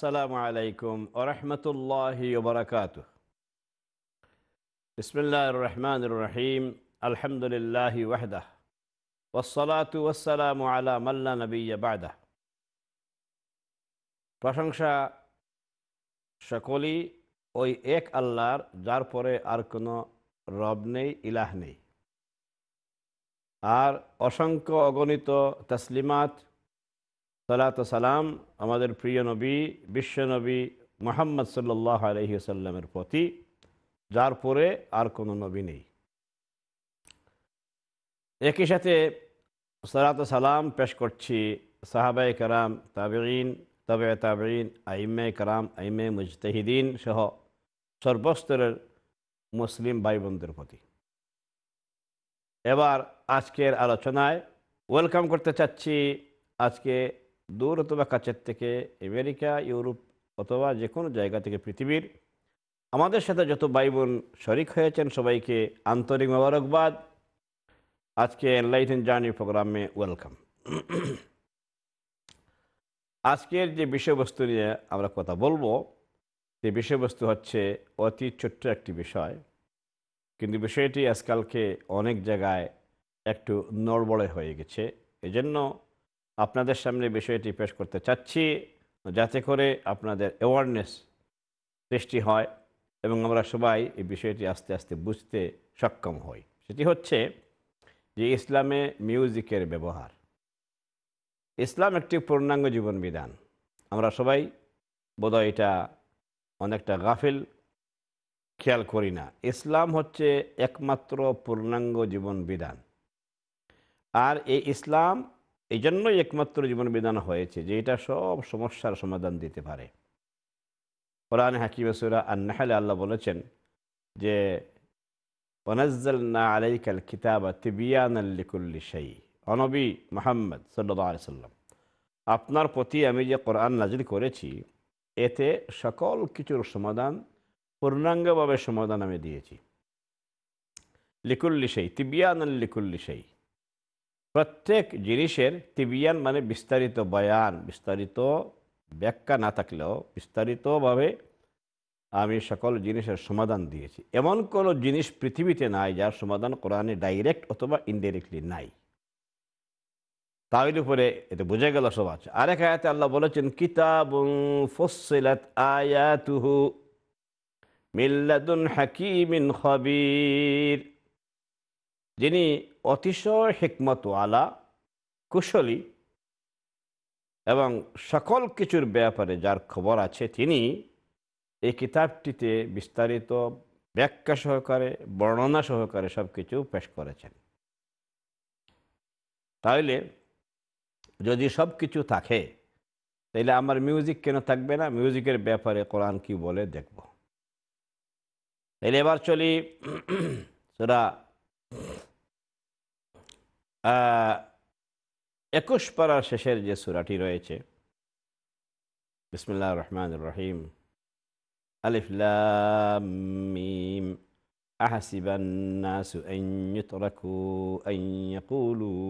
আসসালামু আলাইকুম ওরহমতুল্লাহি ওবরাকাত রহমান রহিম আলহামদুলিল্লাহ ওয়াহদাহ ওসলাতু ওসালামু আলা মাল্লা নবীবাদাহ প্রশংসা সকলই ওই এক আল্লাহর যার পরে আর কোনো রব নেই ইলাহ নেই আর অসংখ্য অগণিত তসলিমাত সালাত সালাম আমাদের প্রিয় নবী বিশ্বনবী মোহাম্মদ সাল্লাহ আলহিসাল্লামের প্রতি যার পরে আর কোনো নবী নেই একই সাথে সালাত সালাম পেশ করছি সাহাবায় কারাম তাবেইন তবে তাবেইন আইমে কারাম আইমে মুজতাহিদিন সহ সর্বস্তরের মুসলিম ভাই বোনদের প্রতি এবার আজকের আলোচনায় ওয়েলকাম করতে চাচ্ছি আজকে দূর অথবা কাছের থেকে আমেরিকা ইউরোপ অথবা যে কোনো জায়গা থেকে পৃথিবীর আমাদের সাথে যত ভাই বোন শরিক হয়েছেন সবাইকে আন্তরিক মোবারকবাদ আজকে এনলাইটেন জার্নি প্রোগ্রামে ওয়েলকাম আজকের যে বিষয়বস্তু নিয়ে আমরা কথা বলবো সে বিষয়বস্তু হচ্ছে অতি ছোট্ট একটি বিষয় কিন্তু বিষয়টি আজকালকে অনেক জায়গায় একটু নড়বড়ে হয়ে গেছে এজন্য আপনাদের সামনে বিষয়টি পেশ করতে চাচ্ছি যাতে করে আপনাদের অ্যাওয়ারনেস সৃষ্টি হয় এবং আমরা সবাই এই বিষয়টি আস্তে আস্তে বুঝতে সক্ষম হই সেটি হচ্ছে যে ইসলামে মিউজিকের ব্যবহার ইসলাম একটি পূর্ণাঙ্গ জীবন বিধান আমরা সবাই বোধহয় এটা অনেকটা গাফিল খেয়াল করি না ইসলাম হচ্ছে একমাত্র পূর্ণাঙ্গ জীবন বিধান আর এই ইসলাম এই জন্যই একমাত্র জীবন বিধান হয়েছে যে এটা সব সমস্যার সমাধান দিতে পারে কোরআন হাকিমেসুরা আন্নাহালে আল্লাহ বলেছেন যে ওনাজ্জালনা আলাইকাল কিতাবা তিবিয়ান আল্লিকুল্লি সাই অনবী মোহাম্মদ সাল্লা আলি সাল্লাম আপনার প্রতি আমি যে কোরআন নাজিল করেছি এতে সকল কিছুর সমাধান পূর্ণাঙ্গভাবে সমাধান আমি দিয়েছি লিকুল্লি সাই তিবিয়ান আল্লিকুল্লি সাই প্রত্যেক জিনিসের তিবিয়ান মানে বিস্তারিত বয়ান বিস্তারিত ব্যাখ্যা না থাকলেও বিস্তারিতভাবে আমি সকল জিনিসের সমাধান দিয়েছি এমন কোনো জিনিস পৃথিবীতে নাই যার সমাধান কোরআনে ডাইরেক্ট অথবা ইনডাইরেক্টলি নাই তাহলে উপরে এটা বুঝে গেল সব আছে আরেক আয়াতে আল্লাহ বলেছেন কিতাবুং ফসিলাত আয়াতুহু মিল্লাদুন হাকিমিন খবির যিনি অতিশয় হেকমতওয়ালা কুশলী এবং সকল কিছুর ব্যাপারে যার খবর আছে তিনি এই কিতাবটিতে বিস্তারিত ব্যাখ্যা সহকারে বর্ণনা সহকারে সব কিছু পেশ করেছেন তাহলে যদি সব কিছু থাকে তাহলে আমার মিউজিক কেন থাকবে না মিউজিকের ব্যাপারে কোরআন কি বলে দেখব তাহলে এবার চলি সেটা একুশ পারার শেষের بسم الله الرحمن الرحيم রহমান রহিম ميم أحسب الناس أن يتركوا أن يقولوا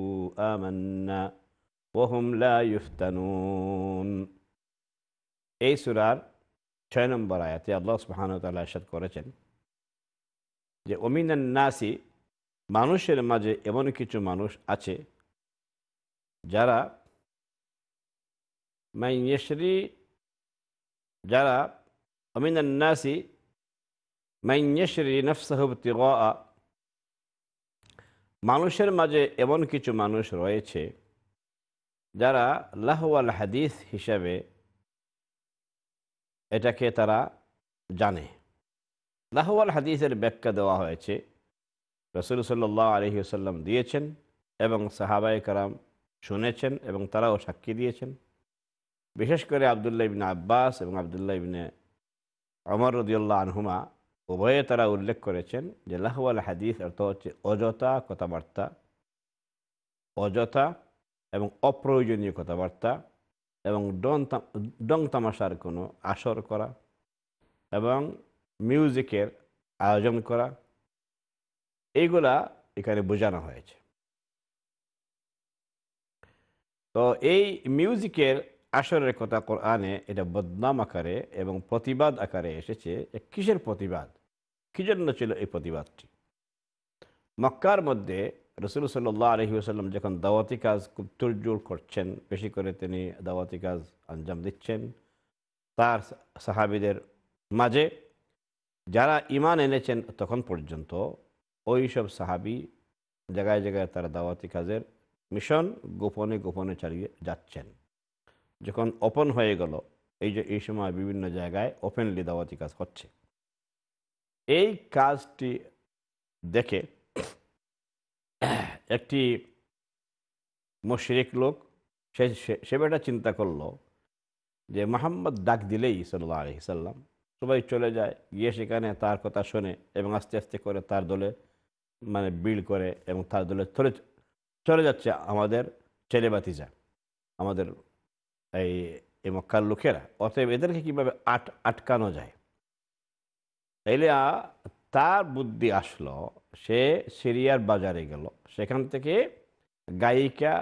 آمنا وهم لا يفتنون أي سورة شنو نمبر الله سبحانه وتعالى أشهد كورة ومن الناس মানুষের মাঝে এমন কিছু মানুষ আছে যারা মাইনশ্রী যারা অমিনান্নাসি মাইনশ্রী নফসহবতি মানুষের মাঝে এমন কিছু মানুষ রয়েছে যারা লাহওয়াল হাদিস হিসাবে এটাকে তারা জানে লাহওয়াল হাদিসের ব্যাখ্যা দেওয়া হয়েছে রসুল সাল্লাহ আসাল্লাম দিয়েছেন এবং সাহাবাই কারাম শুনেছেন এবং তারাও সাক্ষী দিয়েছেন বিশেষ করে আবদুল্লা ইবিন আব্বাস এবং আবদুল্লা ইবিনে অমর রদিউল্লাহ আনহুমা উভয়ে তারা উল্লেখ করেছেন যে লাহওয়াল হাদিস অর্থ হচ্ছে অযথা কথাবার্তা অযথা এবং অপ্রয়োজনীয় কথাবার্তা এবং ডন ডং তামাশার কোনো আসর করা এবং মিউজিকের আয়োজন করা এইগুলা এখানে বোঝানো হয়েছে তো এই মিউজিকের আসরের কথা কোরআনে এটা বদনাম আকারে এবং প্রতিবাদ আকারে এসেছে কিসের প্রতিবাদ কি জন্য ছিল এই প্রতিবাদটি মক্কার মধ্যে রসুল সাল্লাহ আলহি আসাল্লাম যখন দাওয়াতি কাজ খুব তুরজুর করছেন বেশি করে তিনি দাওয়াতি কাজ আঞ্জাম দিচ্ছেন তার সাহাবিদের মাঝে যারা ইমান এনেছেন তখন পর্যন্ত ওই সব সাহাবি জায়গায় জায়গায় তার দাওয়াতি কাজের মিশন গোপনে গোপনে চালিয়ে যাচ্ছেন যখন ওপেন হয়ে গেল এই যে এই সময় বিভিন্ন জায়গায় ওপেনলি দাওয়াতি কাজ হচ্ছে এই কাজটি দেখে একটি মুশরিক লোক সে সে বেটা চিন্তা করলো যে মোহাম্মদ ডাক দিলেই সাল্লাহ আলহিসাল্লাম সবাই চলে যায় গিয়ে সেখানে তার কথা শোনে এবং আস্তে আস্তে করে তার দলে মানে বিল করে এবং তার দলে চলে চলে যাচ্ছে আমাদের ছেলেবাতিজা আমাদের এই এই মক্কার লোকেরা অতএব এদেরকে কীভাবে আট আটকানো যায় তাইলে তার বুদ্ধি আসলো সে সিরিয়ার বাজারে গেল সেখান থেকে গায়িকা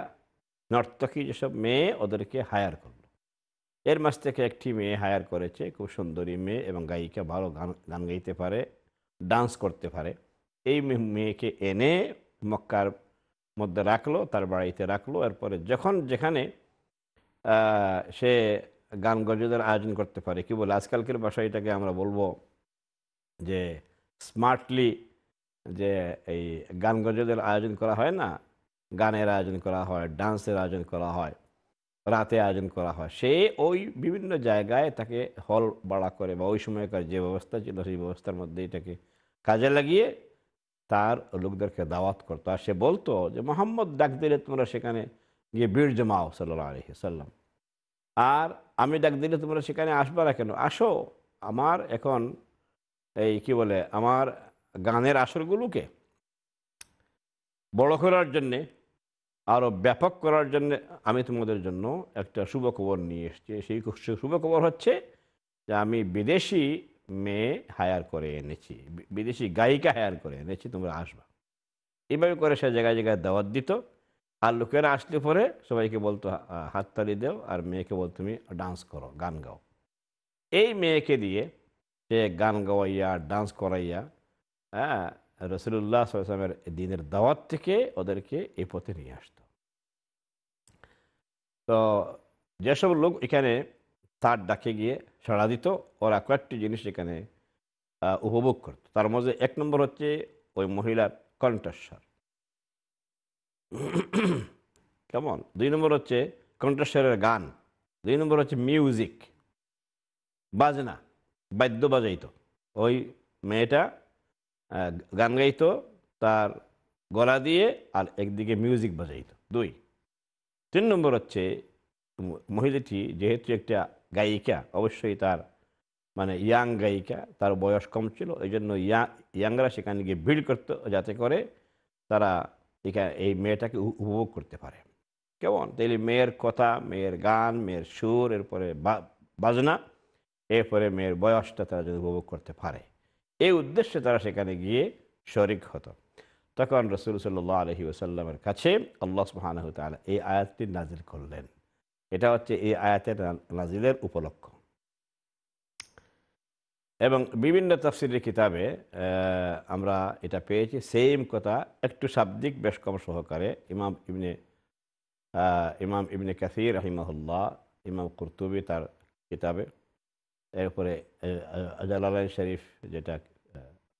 নর্তকী যেসব মেয়ে ওদেরকে হায়ার করলো এর মাস থেকে একটি মেয়ে হায়ার করেছে খুব সুন্দরী মেয়ে এবং গায়িকা ভালো গান গান গাইতে পারে ডান্স করতে পারে এই মেয়েকে এনে মক্কার মধ্যে রাখলো তার বাড়িতে রাখলো এরপরে যখন যেখানে সে গান গজদের আয়োজন করতে পারে কি বলে আজকালকের বাসায় এটাকে আমরা বলবো যে স্মার্টলি যে এই গান গজদের আয়োজন করা হয় না গানের আয়োজন করা হয় ডান্সের আয়োজন করা হয় রাতে আয়োজন করা হয় সে ওই বিভিন্ন জায়গায় তাকে হল বাড়া করে বা ওই সময়কার যে ব্যবস্থা ছিল সেই ব্যবস্থার মধ্যে এটাকে কাজে লাগিয়ে তার লোকদেরকে দাওয়াত করতো আর সে বলতো যে মোহাম্মদ ডাক দিলে তোমরা সেখানে গিয়ে ভিড় জমাও সাল্লা আলহি সাল্লাম আর আমি ডাক দিলে তোমরা সেখানে আসবা না কেন আসো আমার এখন এই কি বলে আমার গানের আসরগুলোকে বড় করার জন্যে আরও ব্যাপক করার জন্যে আমি তোমাদের জন্য একটা শুভ খবর নিয়ে এসেছি সেই শুভ খবর হচ্ছে যে আমি বিদেশি মেয়ে হায়ার করে এনেছি বিদেশি গায়িকা হায়ার করে এনেছি তোমরা আসবা এভাবে করে সে জায়গায় জায়গায় দাওয়াত দিত আর লোকেরা আসলে পরে সবাইকে বলতো হাত তালি দেও আর মেয়েকে বল তুমি ডান্স করো গান গাও এই মেয়েকে দিয়ে সে গান গাওয়াইয়া ডান্স করাইয়া হ্যাঁ রসুল্লাহ সালামের দিনের দাওয়াত থেকে ওদেরকে এই পথে নিয়ে আসতো তো যেসব লোক এখানে তার ডাকে গিয়ে সাড়া দিত ওরা কয়েকটি জিনিস এখানে উপভোগ করত তার মধ্যে এক নম্বর হচ্ছে ওই মহিলার কণ্ঠস্বর কেমন দুই নম্বর হচ্ছে কণ্ঠস্বরের গান দুই নম্বর হচ্ছে মিউজিক বাজনা বাদ্য বাজাইত ওই মেয়েটা গান গাইত তার গলা দিয়ে আর একদিকে মিউজিক বাজাইত দুই তিন নম্বর হচ্ছে মহিলাটি যেহেতু একটা গায়িকা অবশ্যই তার মানে ইয়াং গায়িকা তার বয়স কম ছিল এই জন্য ইয়াংরা সেখানে গিয়ে ভিড় করতো যাতে করে তারা এখানে এই মেয়েটাকে উপভোগ করতে পারে কেমন তাইলে মেয়ের কথা মেয়ের গান মেয়ের সুর এরপরে বাজনা এরপরে মেয়ের বয়সটা তারা যদি উপভোগ করতে পারে এই উদ্দেশ্যে তারা সেখানে গিয়ে শরিক হতো তখন রসুল সাল্লি ওসাল্লামের কাছে আল্লাহ সুহান এই আয়াতটি নাজিল করলেন এটা হচ্ছে এই আয়াতের নাজিলের উপলক্ষ এবং বিভিন্ন তফসিলের কিতাবে আমরা এটা পেয়েছি সেম কথা একটু শাব্দিক বেশ কম সহকারে ইমাম ইবনে ইমাম ইবনে কাসির রহিমাহুল্লাহ ইমাম কুরতুবি তার কিতাবে এরপরে আজালাল শরীফ যেটা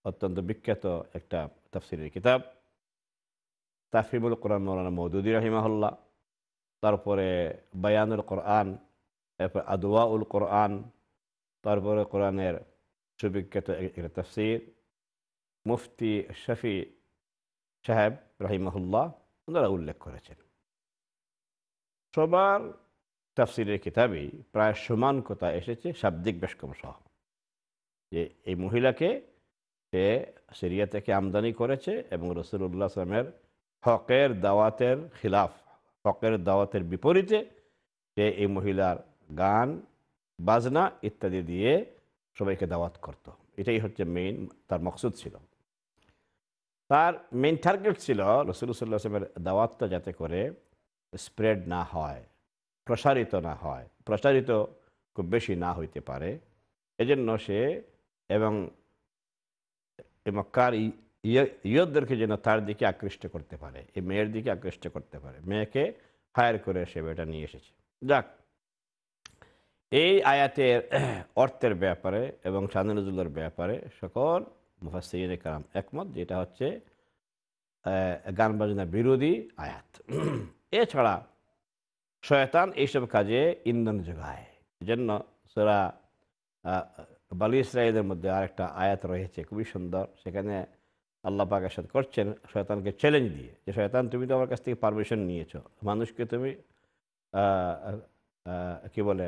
অত্যন্ত বিখ্যাত একটা তফসিলের কিতাব তাফিমুল কোরআন মৌলানা মৌদুদি রহিমাহুল্লাহ তারপরে বায়ানুল কোরআন এরপর আদওয়াউল কোরআন তারপরে কোরআনের সুবিখ্যাত তফসির মুফতি শফি সাহেব রাহিমাহুল্লাহ ওনারা উল্লেখ করেছেন সবার তাফসিরের কিতাবেই প্রায় সমান কথা এসেছে শাব্দিক বেশকম সহ যে এই মহিলাকে সে সিরিয়া থেকে আমদানি করেছে এবং রসুল্লাহ আসলামের হকের দাওয়াতের খিলাফ হকের দাওয়াতের বিপরীতে সে এই মহিলার গান বাজনা ইত্যাদি দিয়ে সবাইকে দাওয়াত করত। এটাই হচ্ছে মেইন তার মকসুদ ছিল তার মেইন টার্গেট ছিল রসুলসাল্লাহামের দাওয়াতটা যাতে করে স্প্রেড না হয় প্রসারিত না হয় প্রসারিত খুব বেশি না হইতে পারে এজন্য সে এবং মক্কার ইয়দদেরকে যেন তার দিকে আকৃষ্ট করতে পারে এই মেয়ের দিকে আকৃষ্ট করতে পারে মেয়েকে হায়ার করে সে বেটা নিয়ে এসেছে যাক এই আয়াতের অর্থের ব্যাপারে এবং শাহানুজুল্লার ব্যাপারে সকল মুফাসির কালাম একমত যেটা হচ্ছে গান বাজনা বিরোধী আয়াত এছাড়া শয়তান এইসব কাজে ইন্ধন যোগায় জন্য সেরা বালি ইসরায়েলের মধ্যে আরেকটা আয়াত রয়েছে খুবই সুন্দর সেখানে আল্লাহ পাকের সাথে করছেন শয়তানকে চ্যালেঞ্জ দিয়ে যে শয়তান তুমি তো আমার কাছ থেকে পারমিশন নিয়েছো মানুষকে তুমি কি বলে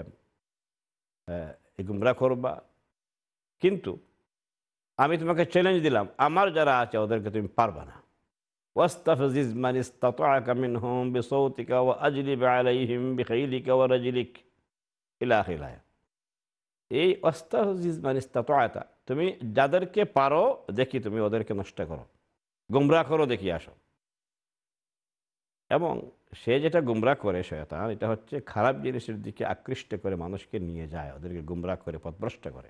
গুমরা করবা কিন্তু আমি তোমাকে চ্যালেঞ্জ দিলাম আমার যারা আছে ওদেরকে তুমি পারবা না এই ওয়াস্তাফিজ তুমি যাদেরকে পারো দেখি তুমি ওদেরকে নষ্ট করো গুমরা করো দেখি আসো এবং সে যেটা গুমরা করে শয়তান এটা হচ্ছে খারাপ জিনিসের দিকে আকৃষ্ট করে মানুষকে নিয়ে যায় ওদেরকে গুমরা করে পথভ্রষ্ট করে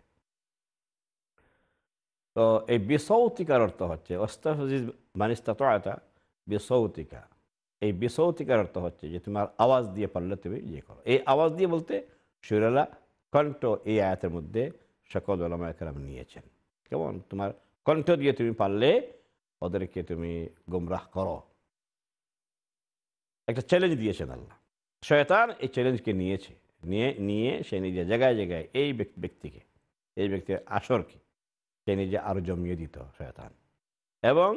তো এই বিসৌতিকার অর্থ হচ্ছে তো এটা বিসৌতিকা এই বিসৌতিকার অর্থ হচ্ছে যে তোমার আওয়াজ দিয়ে পারলে তুমি ইয়ে করো এই আওয়াজ দিয়ে বলতে সুরালা কণ্ঠ এই আয়াতের মধ্যে সকল আলমায় একরাম নিয়েছেন কেমন তোমার কণ্ঠ দিয়ে তুমি পারলে ওদেরকে তুমি গুমরাহ করো একটা চ্যালেঞ্জ দিয়েছেন আল্লাহ শয়তান এই চ্যালেঞ্জকে নিয়েছে নিয়ে নিয়ে সে নিজে জায়গায় জায়গায় এই ব্যক্তিকে এই ব্যক্তির আসরকে সে নিজে আরও জমিয়ে দিত শয়তান এবং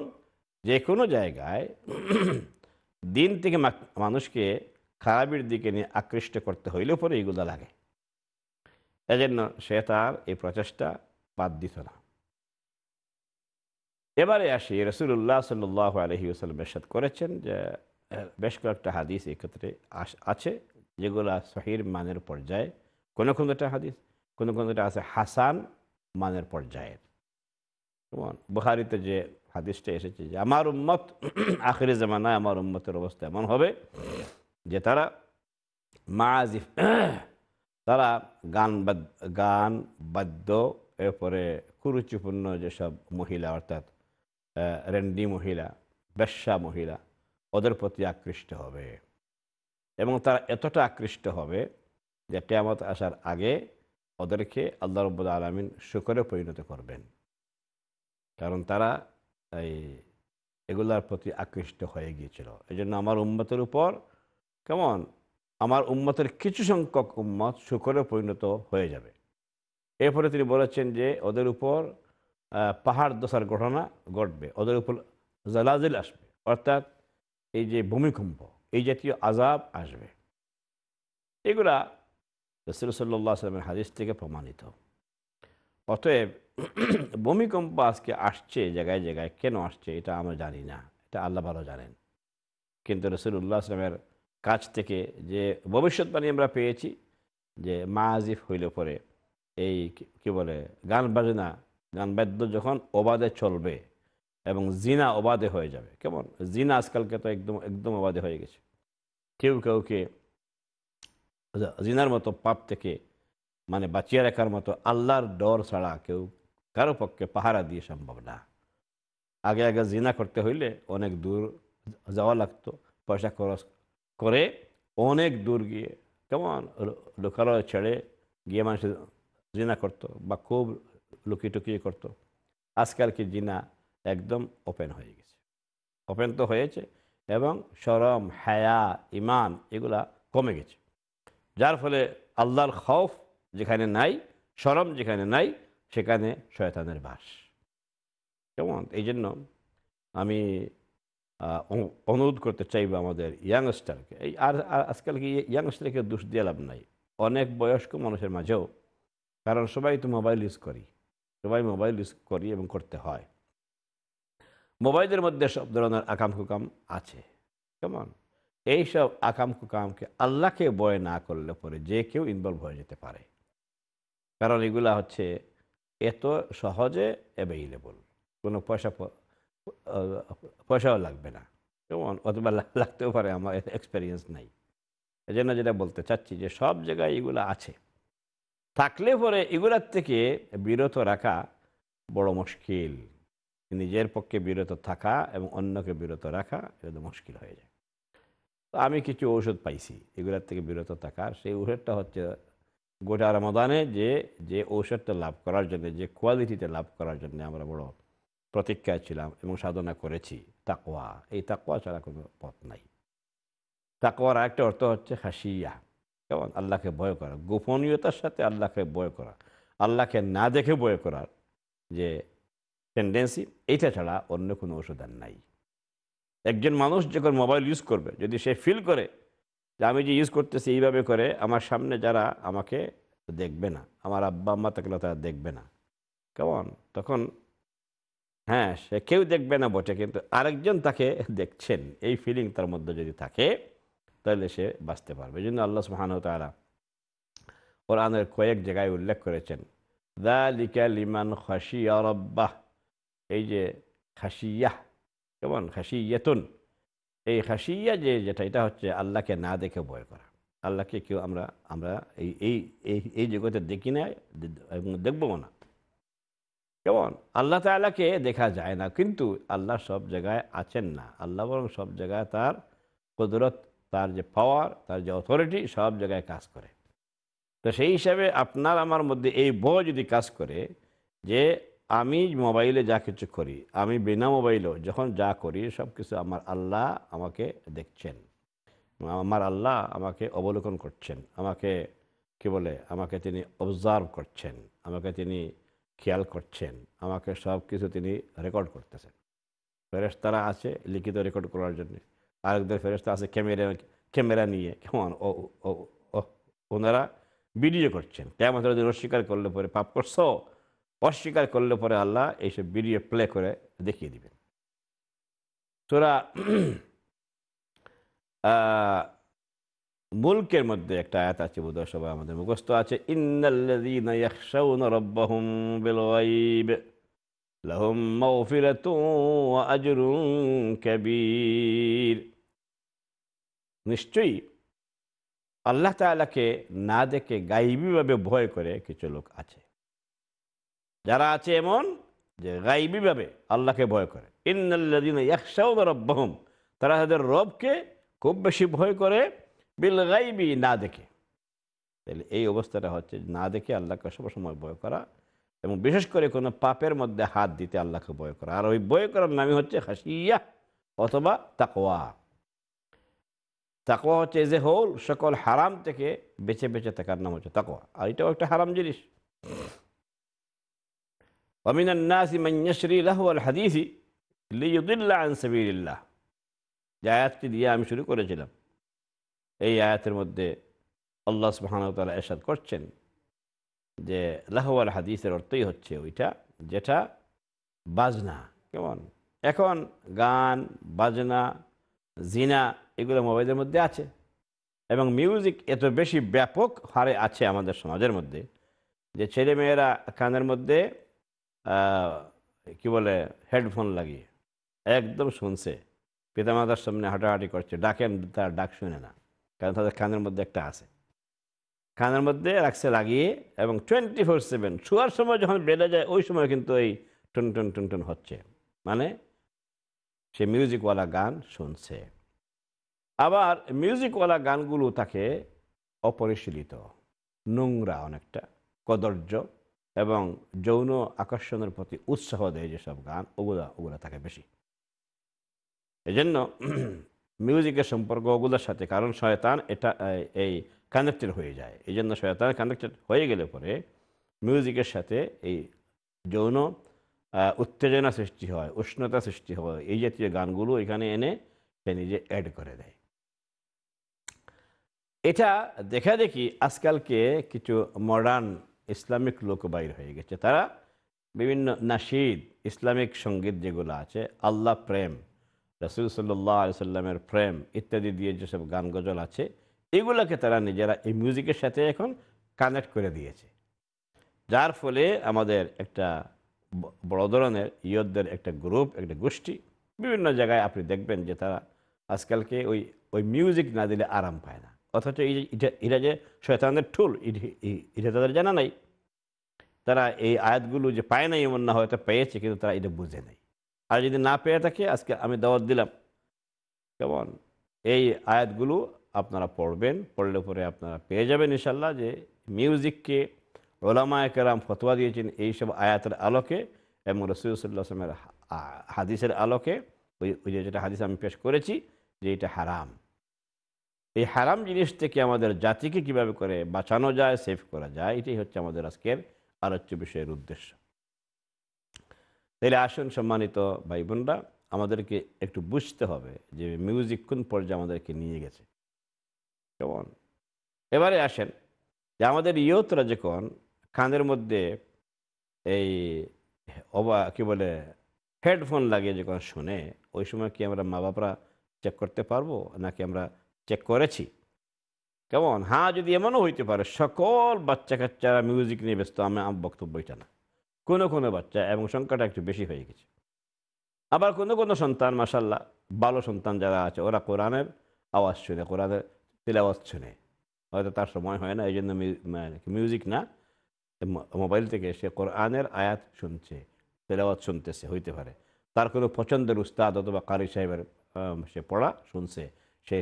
যে কোনো জায়গায় দিন থেকে মানুষকে খারাপের দিকে নিয়ে আকৃষ্ট করতে হইলেও পরে এইগুলো লাগে এজন্য সে তার এই প্রচেষ্টা বাদ দিত না এবারে আসি রসুল্লাহ সাল্লাহ আলহি আসলাম এরশাদ করেছেন যে বেশ কয়েকটা হাদিস এক্ষেত্রে আছে যেগুলা সহির মানের পর্যায়ে কোনো কোনোটা হাদিস কোনো কোনোটা আছে হাসান মানের পর্যায়ের কেমন বুহারিতে যে হাদিসটা এসেছে যে আমার উম্মত আখরি জামানায় আমার উম্মতের অবস্থা এমন হবে যে তারা মা তারা গান গান বাদ্য এরপরে কুরুচিপূর্ণ যেসব মহিলা অর্থাৎ রেন্ডি মহিলা বেশ্যা মহিলা ওদের প্রতি আকৃষ্ট হবে এবং তারা এতটা আকৃষ্ট হবে যে ট্যামত আসার আগে ওদেরকে আল্লাহ রব্বুল আলমিন শুকরে পরিণত করবেন কারণ তারা এই এগুলার প্রতি আকৃষ্ট হয়ে গিয়েছিল এই জন্য আমার উন্মতের উপর কেমন আমার উম্মতের কিছু সংখ্যক উম্মত শুকরে পরিণত হয়ে যাবে এরপরে তিনি বলেছেন যে ওদের উপর পাহাড় দশার ঘটনা ঘটবে ওদের উপর জালাজিল আসবে অর্থাৎ এই যে ভূমিকম্প এই জাতীয় আজাব আসবে এগুলা রসির সাল্লাহ সাল্লামের হাদিস থেকে প্রমাণিত অতএব ভূমিকম্প আজকে আসছে জায়গায় জায়গায় কেন আসছে এটা আমরা জানি না এটা আল্লাহ ভালো জানেন কিন্তু রসুল্লাহ আসলামের কাছ থেকে যে ভবিষ্যৎবাণী আমরা পেয়েছি যে মা আজিফ হইলে পরে এই কি বলে গান বাজনা গান বাদ্য যখন অবাধে চলবে এবং জিনা অবাধে হয়ে যাবে কেমন জিনা আজকালকে তো একদম একদম অবাধে হয়ে গেছে কেউ কাউকে আচ্ছা, জিনার মতো পাপ থেকে মানে বাঁচিয়ে রাখার মতো আল্লাহর ডর ছাড়া কেউ কারো পক্ষে পাহারা দিয়ে সম্ভব না আগে আগে জিনা করতে হইলে অনেক দূর যাওয়া লাগতো পয়সা খরচ করে অনেক দূর গিয়ে কেমন লোকালয় ছেড়ে গিয়ে মানুষ জিনা করত বা খুব লুকিয়ে টুকিয়ে করতো আজকাল কি জিনা একদম ওপেন হয়ে গেছে ওপেন তো হয়েছে এবং সরম হায়া ইমান এগুলা কমে গেছে যার ফলে আল্লাহর খফ যেখানে নাই সরম যেখানে নাই সেখানে শয়তানের বাস কেমন এই জন্য আমি অনুরোধ করতে চাইবো আমাদের ইয়াংস্টারকে এই আর আজকাল কি ইয়াংস্টারকে দোষ দিয়ে লাভ নাই অনেক বয়স্ক মানুষের মাঝেও কারণ সবাই তো মোবাইল ইউজ করি সবাই মোবাইল ইউজ করি এবং করতে হয় মোবাইলের মধ্যে সব ধরনের আকাম কুকাম আছে কেমন এইসব আকাম কুকামকে আল্লাহকে বয় না করলে পরে যে কেউ ইনভলভ হয়ে যেতে পারে কারণ এগুলা হচ্ছে এত সহজে অ্যাভেইলেবল কোনো পয়সা পয়সাও লাগবে না অথবা লাগতেও পারে আমার এক্সপেরিয়েন্স নাই এই জন্য যেটা বলতে চাচ্ছি যে সব জায়গায় এগুলো আছে থাকলে পরে এগুলার থেকে বিরত রাখা বড় মুশকিল নিজের পক্ষে বিরত থাকা এবং অন্যকে বিরত রাখা এটা তো মুশকিল হয়ে যায় তো আমি কিছু ঔষধ পাইছি এগুলার থেকে বিরত থাকার সেই ঔষধটা হচ্ছে গোটা রমাদানে যে যে ঔষধটা লাভ করার জন্য যে কোয়ালিটিতে লাভ করার জন্য আমরা বড় প্রতীক্ষায় ছিলাম এবং সাধনা করেছি তাকোয়া এই তাকোয়া ছাড়া কোনো পথ নাই তাকোয়ার আরেকটা অর্থ হচ্ছে হাসিয়া কেমন আল্লাহকে ভয় করা গোপনীয়তার সাথে আল্লাহকে ভয় করা আল্লাহকে না দেখে ভয় করার যে টেন্ডেন্সি এইটা ছাড়া অন্য কোনো ওষুধ আর নাই একজন মানুষ যখন মোবাইল ইউজ করবে যদি সে ফিল করে যে আমি যে ইউজ করতেছি এইভাবে করে আমার সামনে যারা আমাকে দেখবে না আমার আব্বা আম্মা থাকলে তারা দেখবে না কেমন তখন হ্যাঁ সে কেউ দেখবে না বটে কিন্তু আরেকজন তাকে দেখছেন এই ফিলিং তার মধ্যে যদি থাকে তাহলে সে বাঁচতে পারবে এই জন্য আল্লাহ সুহানু ওর কোরআনের কয়েক জায়গায় উল্লেখ করেছেন লিমান খাসিয়া অরব্বাহ এই যে খাসিয়া কেমন ইয়েতুন এই খাসিয়া যে যেটা এটা হচ্ছে আল্লাহকে না দেখে ভয় করা আল্লাহকে কেউ আমরা আমরা এই এই এই জগতে দেখি না এবং দেখবও না কেমন আল্লাহ তালাকে দেখা যায় না কিন্তু আল্লাহ সব জায়গায় আছেন না আল্লাহ বরং সব জায়গায় তার কুদরত তার যে পাওয়ার তার যে অথরিটি সব জায়গায় কাজ করে তো সেই হিসাবে আপনার আমার মধ্যে এই বই যদি কাজ করে যে আমি মোবাইলে যা কিছু করি আমি বিনা মোবাইলেও যখন যা করি সব কিছু আমার আল্লাহ আমাকে দেখছেন আমার আল্লাহ আমাকে অবলোকন করছেন আমাকে কি বলে আমাকে তিনি অবজার্ভ করছেন আমাকে তিনি খেয়াল করছেন আমাকে সব কিছু তিনি রেকর্ড করতেছেন ফেরেস্তারা আছে লিখিত রেকর্ড করার জন্য আরেকদের ফেরেস্তা আছে ক্যামেরা ক্যামেরা নিয়ে কেমন ও ওনারা ভিডিও করছেন কেমন যদি অস্বীকার করলে পরে পাপ করছ অস্বীকার করলে পরে আল্লাহ এইসব ভিডিও প্লে করে দেখিয়ে দিবেন তোরা মুলকের মধ্যে একটা আয়াত আছে বোধহয় সবাই আমাদের মুখস্থ আছে নিশ্চয়ই আল্লাহ তালাকে না দেখে গাইবীভাবে ভয় করে কিছু লোক আছে যারা আছে এমন যে গাইবীভাবে আল্লাহকে ভয় করে ইন্নাল্লাদিন তারা তাদের রবকে খুব বেশি ভয় করে বিলগাইবি না দেখে তাহলে এই অবস্থাটা হচ্ছে না দেখে আল্লাহকে সব সময় ভয় করা এবং বিশেষ করে কোনো পাপের মধ্যে হাত দিতে আল্লাহকে ভয় করা আর ওই ভয় করার নামই হচ্ছে হাসিয়া অথবা তাকওয়া তাকওয়া হচ্ছে যে হল সকল হারাম থেকে বেঁচে বেঁচে থাকার নাম হচ্ছে তাকওয়া আর এটাও একটা হারাম জিনিস ومن الناس من يشري لهو الحديث ليضل عن سبيل الله جاءت আয়াতটি দিয়ে আমি শুরু করেছিলাম এই আয়াতের মধ্যে আল্লাহ সুহানতালা এরশাদ করছেন যে লাহওয়াল হাদিসের অর্থই হচ্ছে ওইটা যেটা বাজনা কেমন এখন গান বাজনা জিনা এগুলো মোবাইলের মধ্যে আছে এবং মিউজিক এত বেশি ব্যাপক হারে আছে আমাদের সমাজের মধ্যে যে ছেলেমেয়েরা কানের মধ্যে কি বলে হেডফোন লাগিয়ে একদম শুনছে পিতামাতার সামনে হাঁটাহাঁটি করছে ডাকেন তার ডাক শুনে না কারণ তাদের কানের মধ্যে একটা আছে কানের মধ্যে রাখছে লাগিয়ে এবং টোয়েন্টি ফোর সেভেন শোয়ার সময় যখন বেড়ে যায় ওই সময় কিন্তু এই টুন টুন টুন টুন হচ্ছে মানে সে মিউজিকওয়ালা গান শুনছে আবার মিউজিকওয়ালা গানগুলো তাকে অপরিশীলিত নোংরা অনেকটা কদর্য এবং যৌন আকর্ষণের প্রতি উৎসাহ দেয় যেসব গান ওগুলা ওগুলা থাকে বেশি এজন্য মিউজিকের সম্পর্ক ওগুলোর সাথে কারণ শয়তান এটা এই কানেক্টেড হয়ে যায় এই জন্য শয়তান কানেক্টেড হয়ে গেলে পরে মিউজিকের সাথে এই যৌন উত্তেজনা সৃষ্টি হয় উষ্ণতা সৃষ্টি হয় এই জাতীয় গানগুলো এখানে এনে সে নিজে অ্যাড করে দেয় এটা দেখা দেখি আজকালকে কিছু মডার্ন ইসলামিক লোক বাইর হয়ে গেছে তারা বিভিন্ন নাশিদ ইসলামিক সঙ্গীত যেগুলো আছে আল্লাহ প্রেম রসুল সাল্লাহ আলি সাল্লামের প্রেম ইত্যাদি দিয়ে যেসব গান গজল আছে এগুলোকে তারা নিজেরা এই মিউজিকের সাথে এখন কানেক্ট করে দিয়েছে যার ফলে আমাদের একটা বড় ধরনের ইয়দদের একটা গ্রুপ একটা গোষ্ঠী বিভিন্ন জায়গায় আপনি দেখবেন যে তারা আজকালকে ওই ওই মিউজিক না দিলে আরাম পায় না অথচ এই এটা এটা যে শয়তানের ঠুল এটা তাদের জানা নাই তারা এই আয়াতগুলো যে পায় নাই এমন না হয়তো পেয়েছে কিন্তু তারা এটা বুঝে নেই আর যদি না পেয়ে থাকে আজকে আমি দাওয়াত দিলাম কেমন এই আয়াতগুলো আপনারা পড়বেন পড়লে পরে আপনারা পেয়ে যাবেন ইনশাল্লাহ যে মিউজিককে ওলামা একরাম ফতোয়া দিয়েছেন এইসব আয়াতের আলোকে এবং রসুলসাল্লাহমের হাদিসের আলোকে ওই ওই যে যেটা হাদিস আমি পেশ করেছি যে এটা হারাম এই হারাম জিনিস থেকে আমাদের জাতিকে কিভাবে করে বাঁচানো যায় সেভ করা যায় এটাই হচ্ছে আমাদের আজকের আলোচ্য বিষয়ের উদ্দেশ্য তাহলে আসুন সম্মানিত ভাই বোনরা আমাদেরকে একটু বুঝতে হবে যে মিউজিক কোন পর্যায়ে আমাদেরকে নিয়ে গেছে কেমন এবারে আসেন যে আমাদের ইয়তরা যখন কানের মধ্যে এই অবা কি বলে হেডফোন লাগিয়ে যখন শুনে ওই সময় কি আমরা মা বাপরা চেক করতে পারবো নাকি আমরা চেক করেছি কেমন হ্যাঁ যদি এমনও হইতে পারে সকল বাচ্চা কাচ্চারা মিউজিক নিয়ে ব্যস্ত আমি বক্তব্য এটা না কোনো কোনো বাচ্চা এবং সংখ্যাটা একটু বেশি হয়ে গেছে আবার কোনো কোনো সন্তান মাসাল্লাহ ভালো সন্তান যারা আছে ওরা কোরআনের আওয়াজ শুনে কোরআনের সিলেবাস শুনে হয়তো তার সময় হয় না এই জন্য মিউজিক না মোবাইল থেকে সে কোরআনের আয়াত শুনছে তেলাওয়াত শুনতেছে হইতে পারে তার কোনো পছন্দের উস্তাদ অথবা কারি সাহেবের সে পড়া শুনছে সে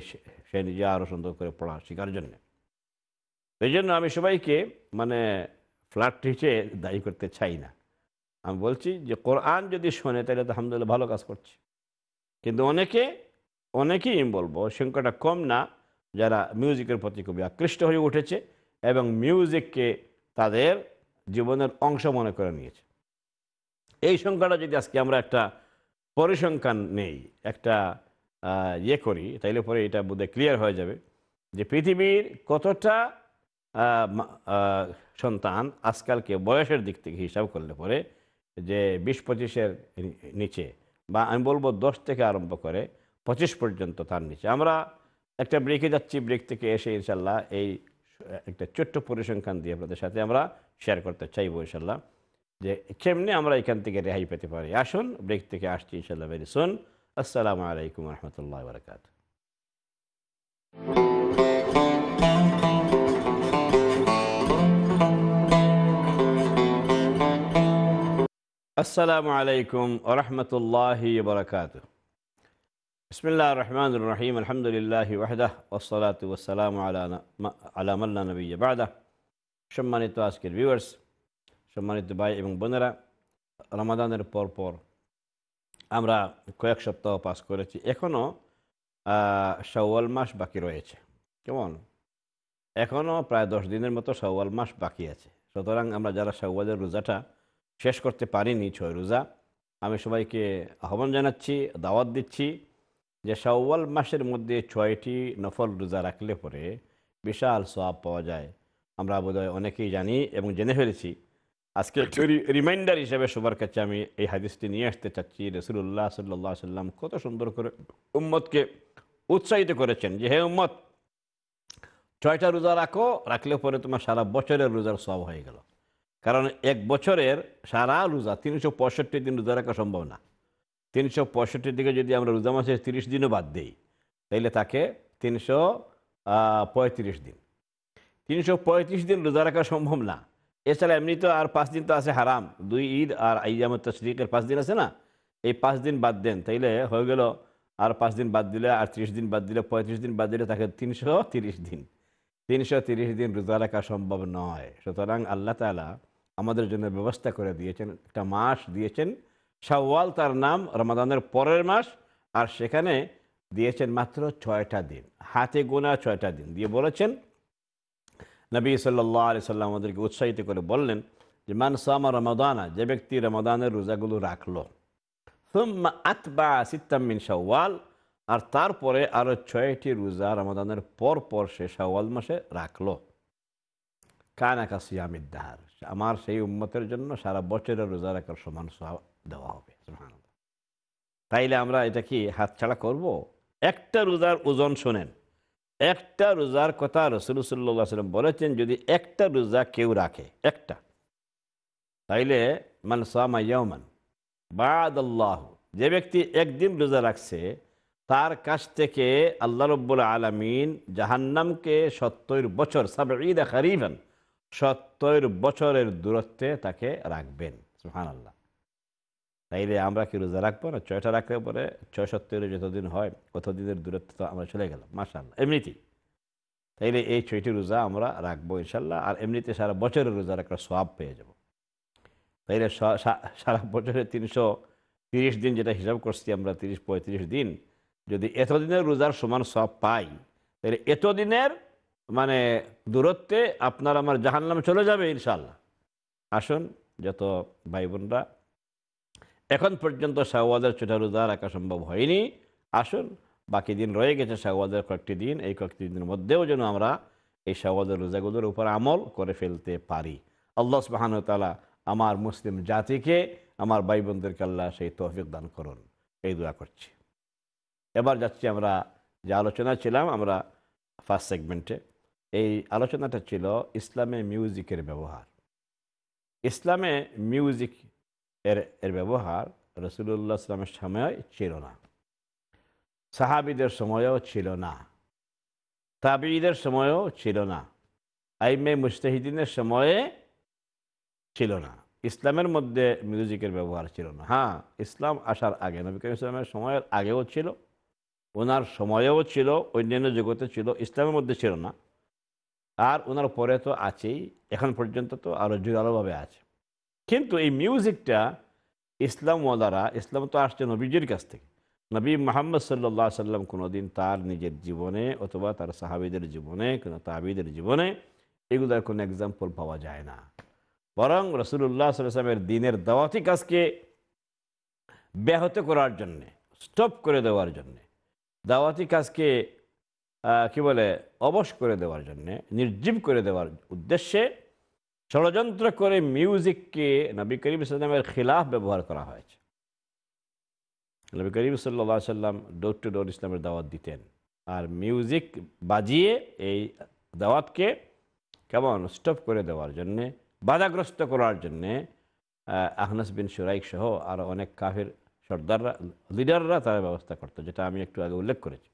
সে নিজে আরও সুন্দর করে পড়া শেখার জন্যে এই জন্য আমি সবাইকে মানে ফ্ল্যাট হিসেবে দায়ী করতে চাই না আমি বলছি যে কোরআন যদি শোনে তাহলে তো আলহামদুলিল্লাহ ভালো কাজ করছে কিন্তু অনেকে অনেকেই আমি বলবো সংখ্যাটা কম না যারা মিউজিকের প্রতি খুবই আকৃষ্ট হয়ে উঠেছে এবং মিউজিককে তাদের জীবনের অংশ মনে করে নিয়েছে এই সংখ্যাটা যদি আজকে আমরা একটা পরিসংখ্যান নেই একটা ইয়ে করি তাইলে পরে এটা বোধহয় ক্লিয়ার হয়ে যাবে যে পৃথিবীর কতটা সন্তান আজকালকে বয়সের দিক থেকে হিসাব করলে পরে যে বিশ পঁচিশের নিচে বা আমি বলবো দশ থেকে আরম্ভ করে পঁচিশ পর্যন্ত তার নিচে আমরা একটা ব্রেকে যাচ্ছি ব্রেক থেকে এসে ইনশাল্লাহ এই একটা ছোট্ট পরিসংখ্যান দিয়ে আপনাদের সাথে আমরা শেয়ার করতে চাইবো ইনশাল্লাহ যে কেমনি আমরা এখান থেকে রেহাই পেতে পারি আসুন ব্রেক থেকে আসছি ইনশাল্লাহ ভেরি সুন আসসালামু আলাইকুম রহমতুল্লাহ বরকাত আসসালামু আলাইকুম ওরহমতুল্লাহি বরকাত বিসমিল্লা রহমান রহিম আলহামদুলিল্লাহ ওয়াহদাহ ওসলাত ওসালাম আল্লাহ নবী বাদা সম্মানিত আজকের ভিউয়ার্স সম্মানিত ভাই এবং বোনেরা রমাদানের পর আমরা কয়েক সপ্তাহ পাস করেছি এখনও সওয়াল মাস বাকি রয়েছে কেমন এখনও প্রায় দশ দিনের মতো সওয়াল মাস বাকি আছে সুতরাং আমরা যারা সওয়ালের রোজাটা শেষ করতে পারিনি ছয় রোজা আমি সবাইকে আহ্বান জানাচ্ছি দাওয়াত দিচ্ছি যে শাওয়াল মাসের মধ্যে ছয়টি নফল রোজা রাখলে পরে বিশাল সব পাওয়া যায় আমরা বোধহয় অনেকেই জানি এবং জেনে ফেলেছি আজকে রিমাইন্ডার হিসেবে সবার কাছে আমি এই হাদিসটি নিয়ে আসতে চাচ্ছি রসুল্লাহ সাল্লাহ সাল্লাম কত সুন্দর করে উম্মতকে উৎসাহিত করেছেন যে হে উম্মত ছয়টা রোজা রাখো রাখলে পরে তোমার সারা বছরের রোজার সব হয়ে গেল কারণ এক বছরের সারা রোজা তিনশো পঁয়ষট্টি দিন রোজা রাখা সম্ভব না তিনশো পঁয়ষট্টি দিকে যদি আমরা রোজা মাসের তিরিশ দিনও বাদ দিই তাইলে তাকে তিনশো পঁয়ত্রিশ দিন তিনশো পঁয়ত্রিশ দিন রোজা রাখা সম্ভব না এছাড়া এমনি তো আর পাঁচ দিন তো আছে হারাম দুই ঈদ আর আইজাম তশরিকের পাঁচ দিন আছে না এই পাঁচ দিন বাদ দেন তাইলে হয়ে গেল আর পাঁচ দিন বাদ দিলে আর ত্রিশ দিন বাদ দিলে পঁয়ত্রিশ দিন বাদ দিলে তাকে তিনশো তিরিশ দিন তিনশো তিরিশ দিন রোজা রাখা সম্ভব নয় সুতরাং আল্লাহ তালা আমাদের জন্য ব্যবস্থা করে দিয়েছেন একটা মাস দিয়েছেন সাওয়াল তার নাম রমাদানের পরের মাস আর সেখানে দিয়েছেন মাত্র ছয়টা দিন হাতে গোনা ছয়টা দিন দিয়ে বলেছেন নবী সাল্লাহ আলি সাল্লাম আমাদেরকে উৎসাহিত করে বললেন যে মানসামা রমাদানা যে ব্যক্তি রমাদানের রোজাগুলো রাখলো আতবা সিত্তামিন আর তারপরে আরও ছয়টি রোজা রমাদানের পর পর সে সাওয়াল মাসে রাখলো কানাকা সিয়ামিদ্দাহার আমার সেই উম্মতের জন্য সারা বছরের রোজা রাখার সমান দেওয়া হবে তাইলে আমরা এটা কি হাতছাড়া করবো একটা রোজার ওজন শোনেন একটা রোজার কথা রসুলসাল্লা সাল্লাম বলেছেন যদি একটা রোজা কেউ রাখে একটা তাইলে মান সামাইয়ামান বাদ আল্লাহ যে ব্যক্তি একদিন রোজা রাখছে তার কাছ থেকে আল্লাহ রব্বুল আলমিন জাহান্নামকে সত্তর বছর সাবিদা ঈদ খারিফান সত্তর বছরের দূরত্বে তাকে রাখবেন সুহান আল্লাহ তাইলে আমরা কি রোজা রাখবো না ছয়টা রাখলে পরে ছয় সত্তরের যতদিন হয় কতদিনের দূরত্ব আমরা চলে গেলাম মাসাল্লাহ এমনিতেই তাইলে এই ছয়টি রোজা আমরা রাখবো ইনশাল্লাহ আর এমনিতে সারা বছরের রোজার একটা সব পেয়ে যাব তাইলে সারা বছরে তিনশো তিরিশ দিন যেটা হিসাব করছি আমরা তিরিশ পঁয়ত্রিশ দিন যদি এতদিনের রোজার সমান সব পাই তাহলে এতদিনের মানে দূরত্বে আপনার আমার জাহান্নাম চলে যাবে ইনশাল্লাহ আসুন যত ভাই বোনরা এখন পর্যন্ত শাহওয়াজের চোটা রোজা রাখা সম্ভব হয়নি আসুন বাকি দিন রয়ে গেছে শাহওয়াজের কয়েকটি দিন এই কয়েকটি দিনের মধ্যেও যেন আমরা এই শাহওয়াজের রোজাগুলোর উপর আমল করে ফেলতে পারি আল্লাহ তালা আমার মুসলিম জাতিকে আমার ভাই বোনদেরকে আল্লাহ সেই তহফিক দান করুন এই দোয়া করছি এবার যাচ্ছি আমরা যে আলোচনা ছিলাম আমরা ফার্স্ট সেগমেন্টে এই আলোচনাটা ছিল ইসলামে মিউজিকের ব্যবহার ইসলামে মিউজিক এর এর ব্যবহার রসুল্লাহ ইসলামের সময় ছিল না সাহাবিদের সময়ও ছিল না তাবিদের সময়ও ছিল না আইমে মুস্তাহিদিনের সময়ে ছিল না ইসলামের মধ্যে মিউজিকের ব্যবহার ছিল না হ্যাঁ ইসলাম আসার আগে নবী ইসলামের সময়ের আগেও ছিল ওনার সময়েও ছিল অন্যান্য জগতে ছিল ইসলামের মধ্যে ছিল না আর ওনার পরে তো আছেই এখন পর্যন্ত তো আরও জোরালোভাবে আছে কিন্তু এই মিউজিকটা ইসলাম ওয়ালারা ইসলাম তো আসছে নবীজির কাছ থেকে নবী মোহাম্মদ সাল্লা সাল্লাম কোনোদিন তার নিজের জীবনে অথবা তার সাহাবিদের জীবনে কোনো তাহাবিদের জীবনে এগুলোর কোনো এক্সাম্পল পাওয়া যায় না বরং রসুল্লাহ সাল্লামের দিনের দাওয়াতি কাজকে ব্যাহত করার জন্যে স্টপ করে দেওয়ার জন্যে দাওয়াতি কাজকে কি বলে অবশ করে দেওয়ার জন্যে নির্জীব করে দেওয়ার উদ্দেশ্যে ষড়যন্ত্র করে মিউজিককে নবী করিম ইসলামের খিলাফ ব্যবহার করা হয়েছে নবী করিম সাল্লা সাল্লাম ডোর টু ডোর ইসলামের দাওয়াত দিতেন আর মিউজিক বাজিয়ে এই দাওয়াতকে কেমন স্টপ করে দেওয়ার জন্যে বাধাগ্রস্ত করার জন্যে আহনাস বিন সুরাইক সহ আরও অনেক কাফের সর্দাররা লিডাররা তারা ব্যবস্থা করতো যেটা আমি একটু আগে উল্লেখ করেছি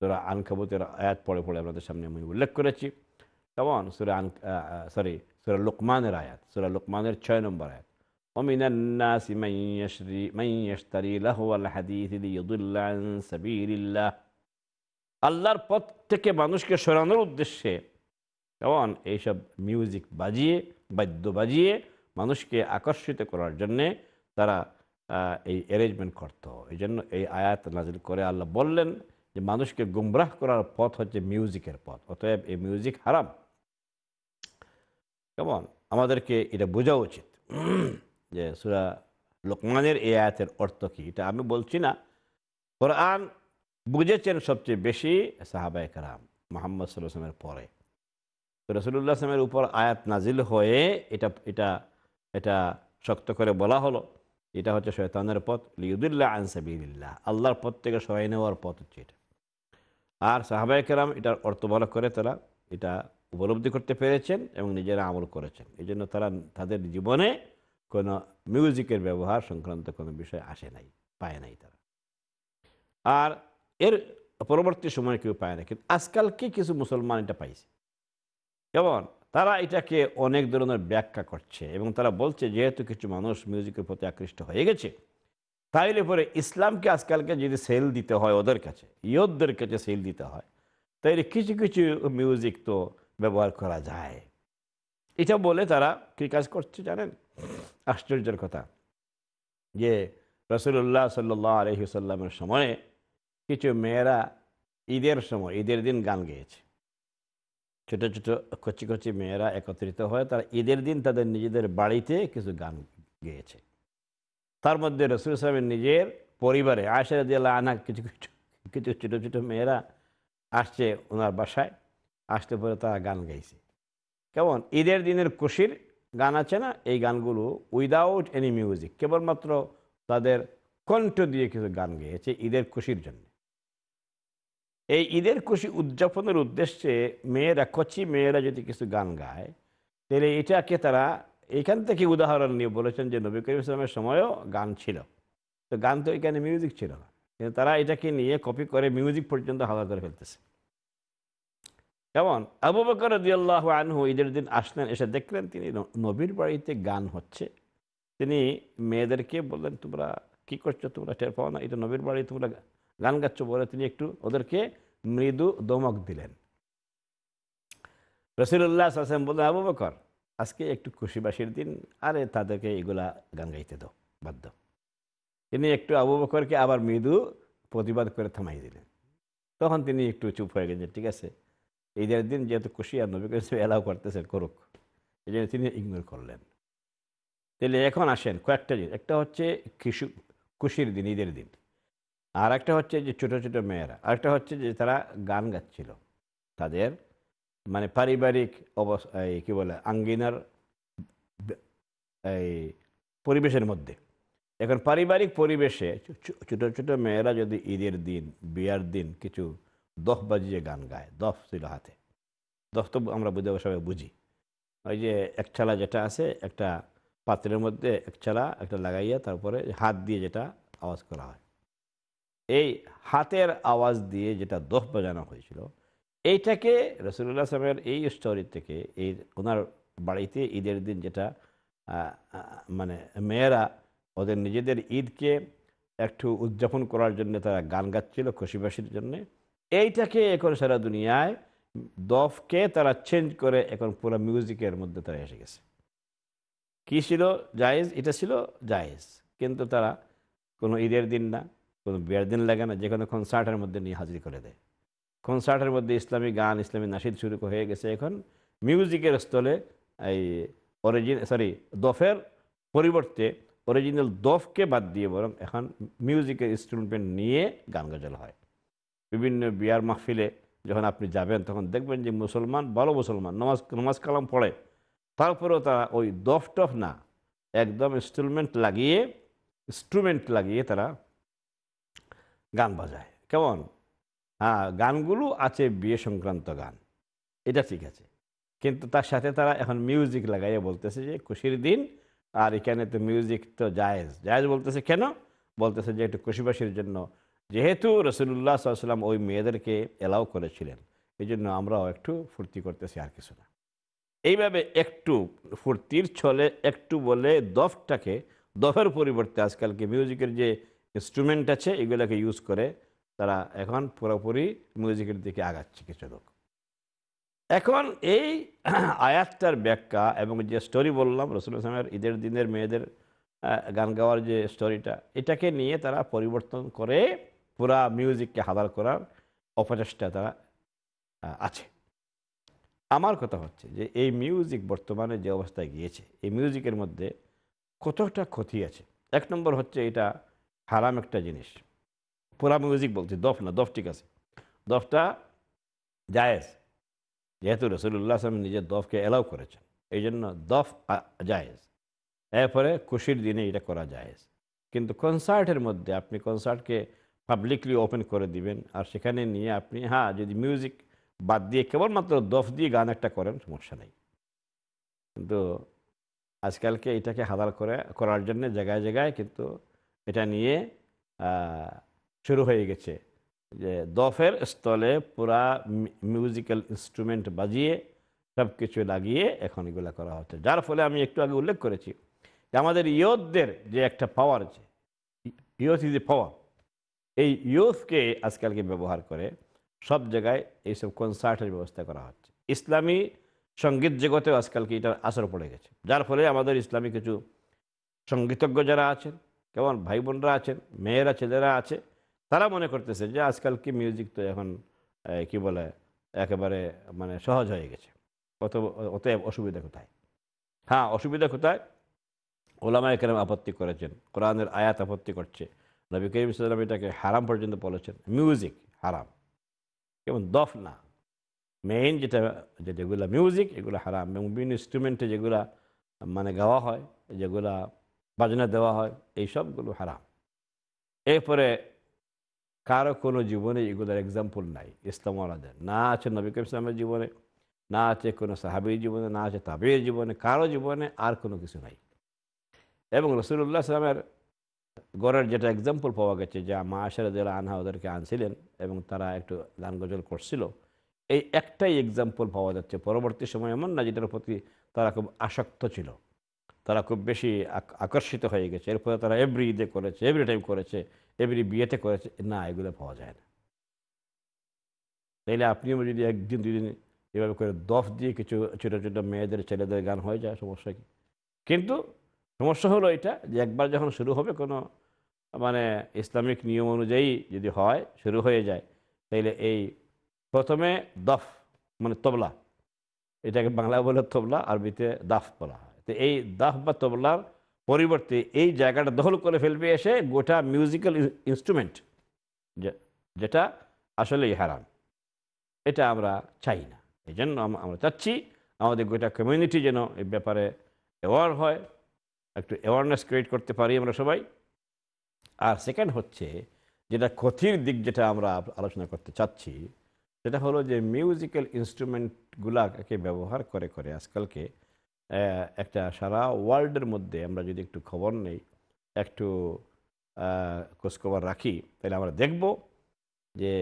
সুরা আনকাবুতের আয়াত পড়ে পড়ে আপনাদের সামনে আমি উল্লেখ করেছি তেমন সুরা আন সরি সুরা লোকমানের আয়াত সুরা লোকমানের ছয় নম্বর আয়াত ومن الناس من يشري من يشتري لهو الحديث ليضل عن سبيل الله আল্লাহর পথ থেকে মানুষকে সরানোর উদ্দেশ্যে কেমন এইসব মিউজিক বাজিয়ে বাদ্য বাজিয়ে মানুষকে আকর্ষিত করার জন্যে তারা এই অ্যারেঞ্জমেন্ট করত এই জন্য এই আয়াত নাজিল করে আল্লাহ বললেন যে মানুষকে গুমরাহ করার পথ হচ্ছে মিউজিকের পথ অতএব এই মিউজিক হারাম কেমন আমাদেরকে এটা বোঝা উচিত যে সুরা লোকমানের এই আয়াতের অর্থ কী এটা আমি বলছি না কোরআন বুঝেছেন সবচেয়ে বেশি সাহাবায় কারাম মোহাম্মদ সাল্লামের পরে তো রসুল্লাহ সালামের উপর আয়াত নাজিল হয়ে এটা এটা এটা শক্ত করে বলা হলো এটা হচ্ছে শয়তানের পথ লিউদুল্লাহ আনসাবিল্লাহ আল্লাহর পথ থেকে সরাই নেওয়ার পথ হচ্ছে এটা আর সাহাবায় কেরাম এটার অর্থ ভালো করে তারা এটা উপলব্ধি করতে পেরেছেন এবং নিজেরা আমল করেছেন এই জন্য তারা তাদের জীবনে কোনো মিউজিকের ব্যবহার সংক্রান্ত কোনো বিষয় আসে নাই পায় নাই তারা আর এর পরবর্তী সময় কেউ পায় না কিন্তু আজকাল কি কিছু মুসলমান এটা পাইছে কেমন তারা এটাকে অনেক ধরনের ব্যাখ্যা করছে এবং তারা বলছে যেহেতু কিছু মানুষ মিউজিকের প্রতি আকৃষ্ট হয়ে গেছে তাইলে পরে ইসলামকে আজকালকে যদি সেল দিতে হয় ওদের কাছে ইয়োদের কাছে সেল দিতে হয় তাইলে কিছু কিছু মিউজিক তো ব্যবহার করা যায় এটা বলে তারা কি কাজ করছে জানেন আশ্চর্যের কথা যে রসুল্লাহ সাল্ল আলহিসাল্লামের সময়ে কিছু মেয়েরা ঈদের সময় ঈদের দিন গান গেয়েছে ছোটো ছোটো কচি কচি মেয়েরা একত্রিত হয়ে তারা ঈদের দিন তাদের নিজেদের বাড়িতে কিছু গান গেয়েছে তার মধ্যে রসুল ইসলামের নিজের পরিবারে আশা দিয়ে আনা কিছু কিছু কিছু ছোটো ছোটো মেয়েরা আসছে ওনার বাসায় আসতে পরে তারা গান গাইছে কেমন ঈদের দিনের খুশির গান আছে না এই গানগুলো উইদাউট এনি মিউজিক কেবলমাত্র তাদের কণ্ঠ দিয়ে কিছু গান গেয়েছে ঈদের খুশির জন্য এই ঈদের খুশি উদযাপনের উদ্দেশ্যে মেয়েরা কচি মেয়েরা যদি কিছু গান গায় তাহলে এটাকে তারা এখান থেকে উদাহরণ নিয়ে বলেছেন যে নবী করিম ইসলামের সময়ও গান ছিল তো গান তো এখানে মিউজিক ছিল না কিন্তু তারা এটাকে নিয়ে কপি করে মিউজিক পর্যন্ত হাওয়া করে ফেলতেছে যেমন আবু বকর দিয়াল্লাহ আনহু ঈদের দিন আসলেন এসে দেখলেন তিনি নবীর বাড়িতে গান হচ্ছে তিনি মেয়েদেরকে বললেন তোমরা কি করছো তোমরা টের পাও না এটা নবীর বাড়ি তোমরা গান গাচ্ছ বলে তিনি একটু ওদেরকে মৃদু দমক দিলেন রসিল্লাহ আসলাম বললেন আবু বকর আজকে একটু খুশিবাসীর দিন আরে তাদেরকে এগুলা গান গাইতে দাও বাধ্য তিনি একটু আবু বকরকে আবার মৃদু প্রতিবাদ করে থামাই দিলেন তখন তিনি একটু চুপ হয়ে গেছেন ঠিক আছে ঈদের দিন যেহেতু খুশি আর নবী করিম এলাও করতেছেন করুক এই জন্য তিনি ইগনোর করলেন তাহলে এখন আসেন কয়েকটা জিনিস একটা হচ্ছে কৃষি খুশির দিন ঈদের দিন আর একটা হচ্ছে যে ছোটো ছোটো মেয়েরা আরেকটা হচ্ছে যে তারা গান গাচ্ছিল তাদের মানে পারিবারিক অবস্থা এই কী বলে আঙ্গিনার এই পরিবেশের মধ্যে এখন পারিবারিক পরিবেশে ছোটো ছোটো মেয়েরা যদি ঈদের দিন বিয়ার দিন কিছু দফ বাজিয়ে গান গায় দফ ছিল হাতে দফ তো আমরা বুঝে সবাই বুঝি ওই যে এক ছালা যেটা আছে একটা পাত্রের মধ্যে এক ছালা একটা লাগাইয়া তারপরে হাত দিয়ে যেটা আওয়াজ করা হয় এই হাতের আওয়াজ দিয়ে যেটা দফ বাজানো হয়েছিল এইটাকে রসুল্লাহ সালামের এই স্টোরি থেকে এই ওনার বাড়িতে ঈদের দিন যেটা মানে মেয়েরা ওদের নিজেদের ঈদকে একটু উদযাপন করার জন্য তারা গান গাচ্ছিল খুশিবাসির জন্যে এইটাকে এখন সারা দুনিয়ায় দফকে তারা চেঞ্জ করে এখন পুরো মিউজিকের মধ্যে তারা এসে গেছে কি ছিল জায়েজ এটা ছিল জায়েজ কিন্তু তারা কোনো ঈদের দিন না কোনো বিয়ের দিন লাগে না যে কোনো কনসার্টের মধ্যে নিয়ে হাজির করে দেয় কনসার্টের মধ্যে ইসলামী গান ইসলামী নাসিদ শুরু হয়ে গেছে এখন মিউজিকের স্থলে এই অরিজিন সরি দফের পরিবর্তে অরিজিনাল দফকে বাদ দিয়ে বরং এখন মিউজিকের ইনস্ট্রুমেন্ট নিয়ে গান গজল হয় বিভিন্ন বিয়ার মাহফিলে যখন আপনি যাবেন তখন দেখবেন যে মুসলমান ভালো মুসলমান নমাজ নমাজ কালাম পড়ে তারপরেও তারা ওই দফ টফ না একদম ইনস্ট্রুমেন্ট লাগিয়ে ইনস্ট্রুমেন্ট লাগিয়ে তারা গান বাজায় কেমন হ্যাঁ গানগুলো আছে বিয়ে সংক্রান্ত গান এটা ঠিক আছে কিন্তু তার সাথে তারা এখন মিউজিক লাগাইয়া বলতেছে যে খুশির দিন আর এখানে তো মিউজিক তো জায়েজ জায়েজ বলতেছে কেন বলতেছে যে একটু খুশিবাসীর জন্য যেহেতু রসুল্লাহ সাল্লাম ওই মেয়েদেরকে এলাও করেছিলেন এই জন্য আমরাও একটু ফুর্তি করতেছি আর কিছু না এইভাবে একটু ফুর্তির ছলে একটু বলে দফটাকে দফের পরিবর্তে আজকালকে মিউজিকের যে ইনস্ট্রুমেন্ট আছে এগুলোকে ইউজ করে তারা এখন পুরোপুরি মিউজিকের দিকে আগাচ্ছে কিছু লোক এখন এই আয়াতটার ব্যাখ্যা এবং যে স্টোরি বললাম রসুল ইসলামের ঈদের দিনের মেয়েদের গান গাওয়ার যে স্টোরিটা এটাকে নিয়ে তারা পরিবর্তন করে পুরা মিউজিককে হাদার করার অপচেষ্টা তারা আছে আমার কথা হচ্ছে যে এই মিউজিক বর্তমানে যে অবস্থায় গিয়েছে এই মিউজিকের মধ্যে কতটা ক্ষতি আছে এক নম্বর হচ্ছে এটা হারাম একটা জিনিস পুরা মিউজিক বলছি দফ না দফ ঠিক আছে দফটা জায়েজ যেহেতু রসুল্লাহ আসলাম নিজের দফকে অ্যালাউ করেছেন এই জন্য দফ জায়েজ এরপরে খুশির দিনে এটা করা জায়েজ কিন্তু কনসার্টের মধ্যে আপনি কনসার্টকে পাবলিকলি ওপেন করে দিবেন আর সেখানে নিয়ে আপনি হ্যাঁ যদি মিউজিক বাদ দিয়ে কেবলমাত্র দফ দিয়ে গান একটা করেন সমস্যা নেই কিন্তু আজকালকে এটাকে হাদাল করে করার জন্য জায়গায় জায়গায় কিন্তু এটা নিয়ে শুরু হয়ে গেছে যে দফের স্থলে পুরা মিউজিক্যাল ইনস্ট্রুমেন্ট বাজিয়ে সব কিছু লাগিয়ে এখন এগুলা করা হচ্ছে যার ফলে আমি একটু আগে উল্লেখ করেছি যে আমাদের ইয়থদের যে একটা পাওয়ার আছে ইয়থ ইজ এ পাওয়ার এই ইয়থকে আজকালকে ব্যবহার করে সব জায়গায় এইসব কনসার্টের ব্যবস্থা করা হচ্ছে ইসলামী সঙ্গীত জগতেও আজকালকে এটার আসর পড়ে গেছে যার ফলে আমাদের ইসলামী কিছু সঙ্গীতজ্ঞ যারা আছেন কেমন ভাই বোনরা আছেন মেয়েরা ছেলেরা আছে তারা মনে করতেছে যে আজকাল কি মিউজিক তো এখন কি বলে একেবারে মানে সহজ হয়ে গেছে অত অতএব অসুবিধা কোথায় হ্যাঁ অসুবিধা কোথায় ওলামা একরাম আপত্তি করেছেন কোরআনের আয়াত আপত্তি করছে নবী করিম ইসলাম এটাকে হারাম পর্যন্ত বলেছেন মিউজিক হারাম কেমন দফ না মেইন যেটা যেগুলো মিউজিক এগুলো হারাম এবং বিভিন্ন ইনস্ট্রুমেন্টে যেগুলা মানে গাওয়া হয় যেগুলা বাজনা দেওয়া হয় এই সবগুলো হারাম এরপরে কারো কোনো জীবনে এগুলোর এক্সাম্পল নাই ইসলাম আলাদের না আছে নবী ইসলামের জীবনে না আছে কোনো সাহাবির জীবনে না আছে তাবির জীবনে কারো জীবনে আর কোনো কিছু নাই এবং রসুল্লাহ সালামের গড়ের যেটা এক্সাম্পল পাওয়া গেছে যে মা আশারদুল্লাহ আনহা ওদেরকে আনছিলেন এবং তারা একটু দান গজল করছিল এই একটাই এক্সাম্পল পাওয়া যাচ্ছে পরবর্তী সময় এমন না যেটার প্রতি তারা খুব আসক্ত ছিল তারা খুব বেশি আকর্ষিত হয়ে গেছে এরপরে তারা এভরি ইদে করেছে এভরি টাইম করেছে এমনি বিয়েতে করেছে না এগুলো পাওয়া যায় না তাইলে আপনিও যদি একদিন দুদিন এভাবে করে দফ দিয়ে কিছু ছোটো ছোটো মেয়েদের ছেলেদের গান হয়ে যায় সমস্যা কি কিন্তু সমস্যা হলো এটা যে একবার যখন শুরু হবে কোনো মানে ইসলামিক নিয়ম অনুযায়ী যদি হয় শুরু হয়ে যায় তাইলে এই প্রথমে দফ মানে তবলা এটাকে বাংলা বলে তবলা আরবিতে দাফ বলা হয় তো এই দাফ বা তবলার পরিবর্তে এই জায়গাটা দখল করে ফেলবে এসে গোটা মিউজিক্যাল ইনস্ট্রুমেন্ট যেটা আসলেই হারাম এটা আমরা চাই না এই জন্য আমরা চাচ্ছি আমাদের গোটা কমিউনিটি যেন এই ব্যাপারে অ্যাওয়ার হয় একটু অ্যাওয়ারনেস ক্রিয়েট করতে পারি আমরা সবাই আর সেকেন্ড হচ্ছে যেটা ক্ষতির দিক যেটা আমরা আলোচনা করতে চাচ্ছি সেটা হলো যে মিউজিক্যাল ইনস্ট্রুমেন্টগুলাকে ব্যবহার করে করে আজকালকে একটা সারা ওয়ার্ল্ডের মধ্যে আমরা যদি একটু খবর নেই একটু খোঁজখবর রাখি তাহলে আমরা দেখব যে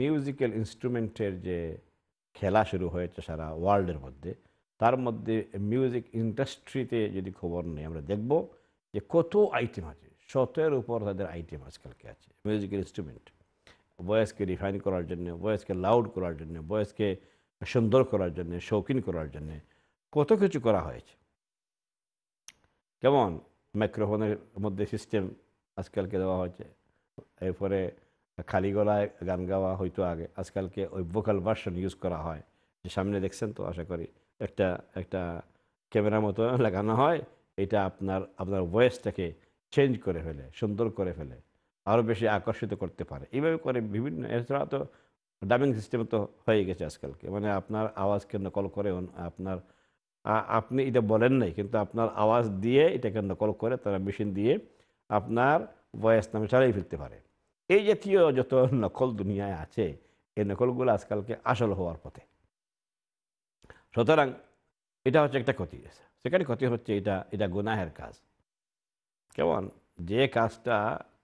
মিউজিক্যাল ইনস্ট্রুমেন্টের যে খেলা শুরু হয়েছে সারা ওয়ার্ল্ডের মধ্যে তার মধ্যে মিউজিক ইন্ডাস্ট্রিতে যদি খবর নেই আমরা দেখব যে কত আইটেম আছে শতের উপর তাদের আইটেম আজকালকে আছে মিউজিক্যাল ইনস্ট্রুমেন্ট বয়সকে রিফাইন করার জন্য বয়সকে লাউড করার জন্য বয়সকে সুন্দর করার জন্য শৌখিন করার জন্যে কত কিছু করা হয়েছে কেমন মাইক্রোফোনের মধ্যে সিস্টেম আজকালকে দেওয়া হয়েছে এরপরে খালি গলায় গান গাওয়া হয়তো আগে আজকালকে ওই ভোকাল ভার্সন ইউজ করা হয় যে সামনে দেখছেন তো আশা করি একটা একটা ক্যামেরা মতো লাগানো হয় এটা আপনার আপনার ভয়েসটাকে চেঞ্জ করে ফেলে সুন্দর করে ফেলে আরও বেশি আকর্ষিত করতে পারে এইভাবে করে বিভিন্ন এছাড়া তো ডাবিং সিস্টেম তো হয়ে গেছে আজকালকে মানে আপনার আওয়াজকে নকল করে আপনার আপনি এটা বলেন নাই কিন্তু আপনার আওয়াজ দিয়ে এটাকে নকল করে তারা মেশিন দিয়ে আপনার ভয়েস নামে চালিয়ে ফেলতে পারে এই জাতীয় যত নকল দুনিয়ায় আছে এই নকলগুলো আজকালকে আসল হওয়ার পথে সুতরাং এটা হচ্ছে একটা ক্ষতি সেখানে ক্ষতি হচ্ছে এটা এটা গুনাহের কাজ কেমন যে কাজটা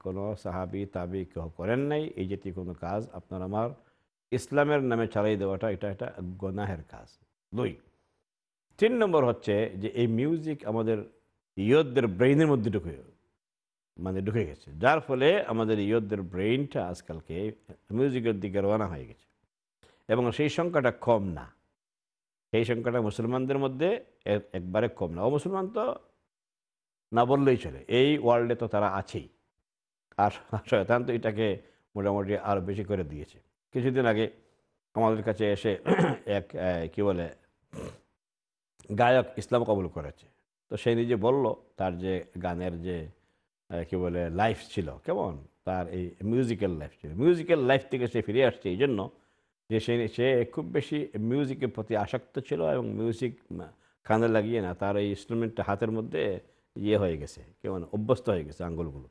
কোনো সাহাবি তাবি কেউ করেন নাই এই জাতীয় কোনো কাজ আপনার আমার ইসলামের নামে চালিয়ে দেওয়াটা এটা একটা গোনাহের কাজ দুই তিন নম্বর হচ্ছে যে এই মিউজিক আমাদের ইয়দদের ব্রেইনের মধ্যে ঢুকে মানে ঢুকে গেছে যার ফলে আমাদের ইয়দদের ব্রেইনটা আজকালকে মিউজিকের দিকে রওনা হয়ে গেছে এবং সেই সংখ্যাটা কম না সেই সংখ্যাটা মুসলমানদের মধ্যে একবারে কম না অমুসলমান তো না বললেই চলে এই ওয়ার্ল্ডে তো তারা আছেই আর শয়তান তো এটাকে মোটামুটি আরও বেশি করে দিয়েছে কিছুদিন আগে আমাদের কাছে এসে এক কী বলে গায়ক ইসলাম কবুল করেছে তো সে নিজে বলল তার যে গানের যে কি বলে লাইফ ছিল কেমন তার এই মিউজিক্যাল লাইফ ছিল মিউজিক্যাল লাইফ থেকে সে ফিরে আসছে এই জন্য যে সে সে খুব বেশি মিউজিকের প্রতি আসক্ত ছিল এবং মিউজিক কানে লাগিয়ে না তার এই ইনস্ট্রুমেন্টটা হাতের মধ্যে ইয়ে হয়ে গেছে কেমন অভ্যস্ত হয়ে গেছে আঙ্গুলগুলো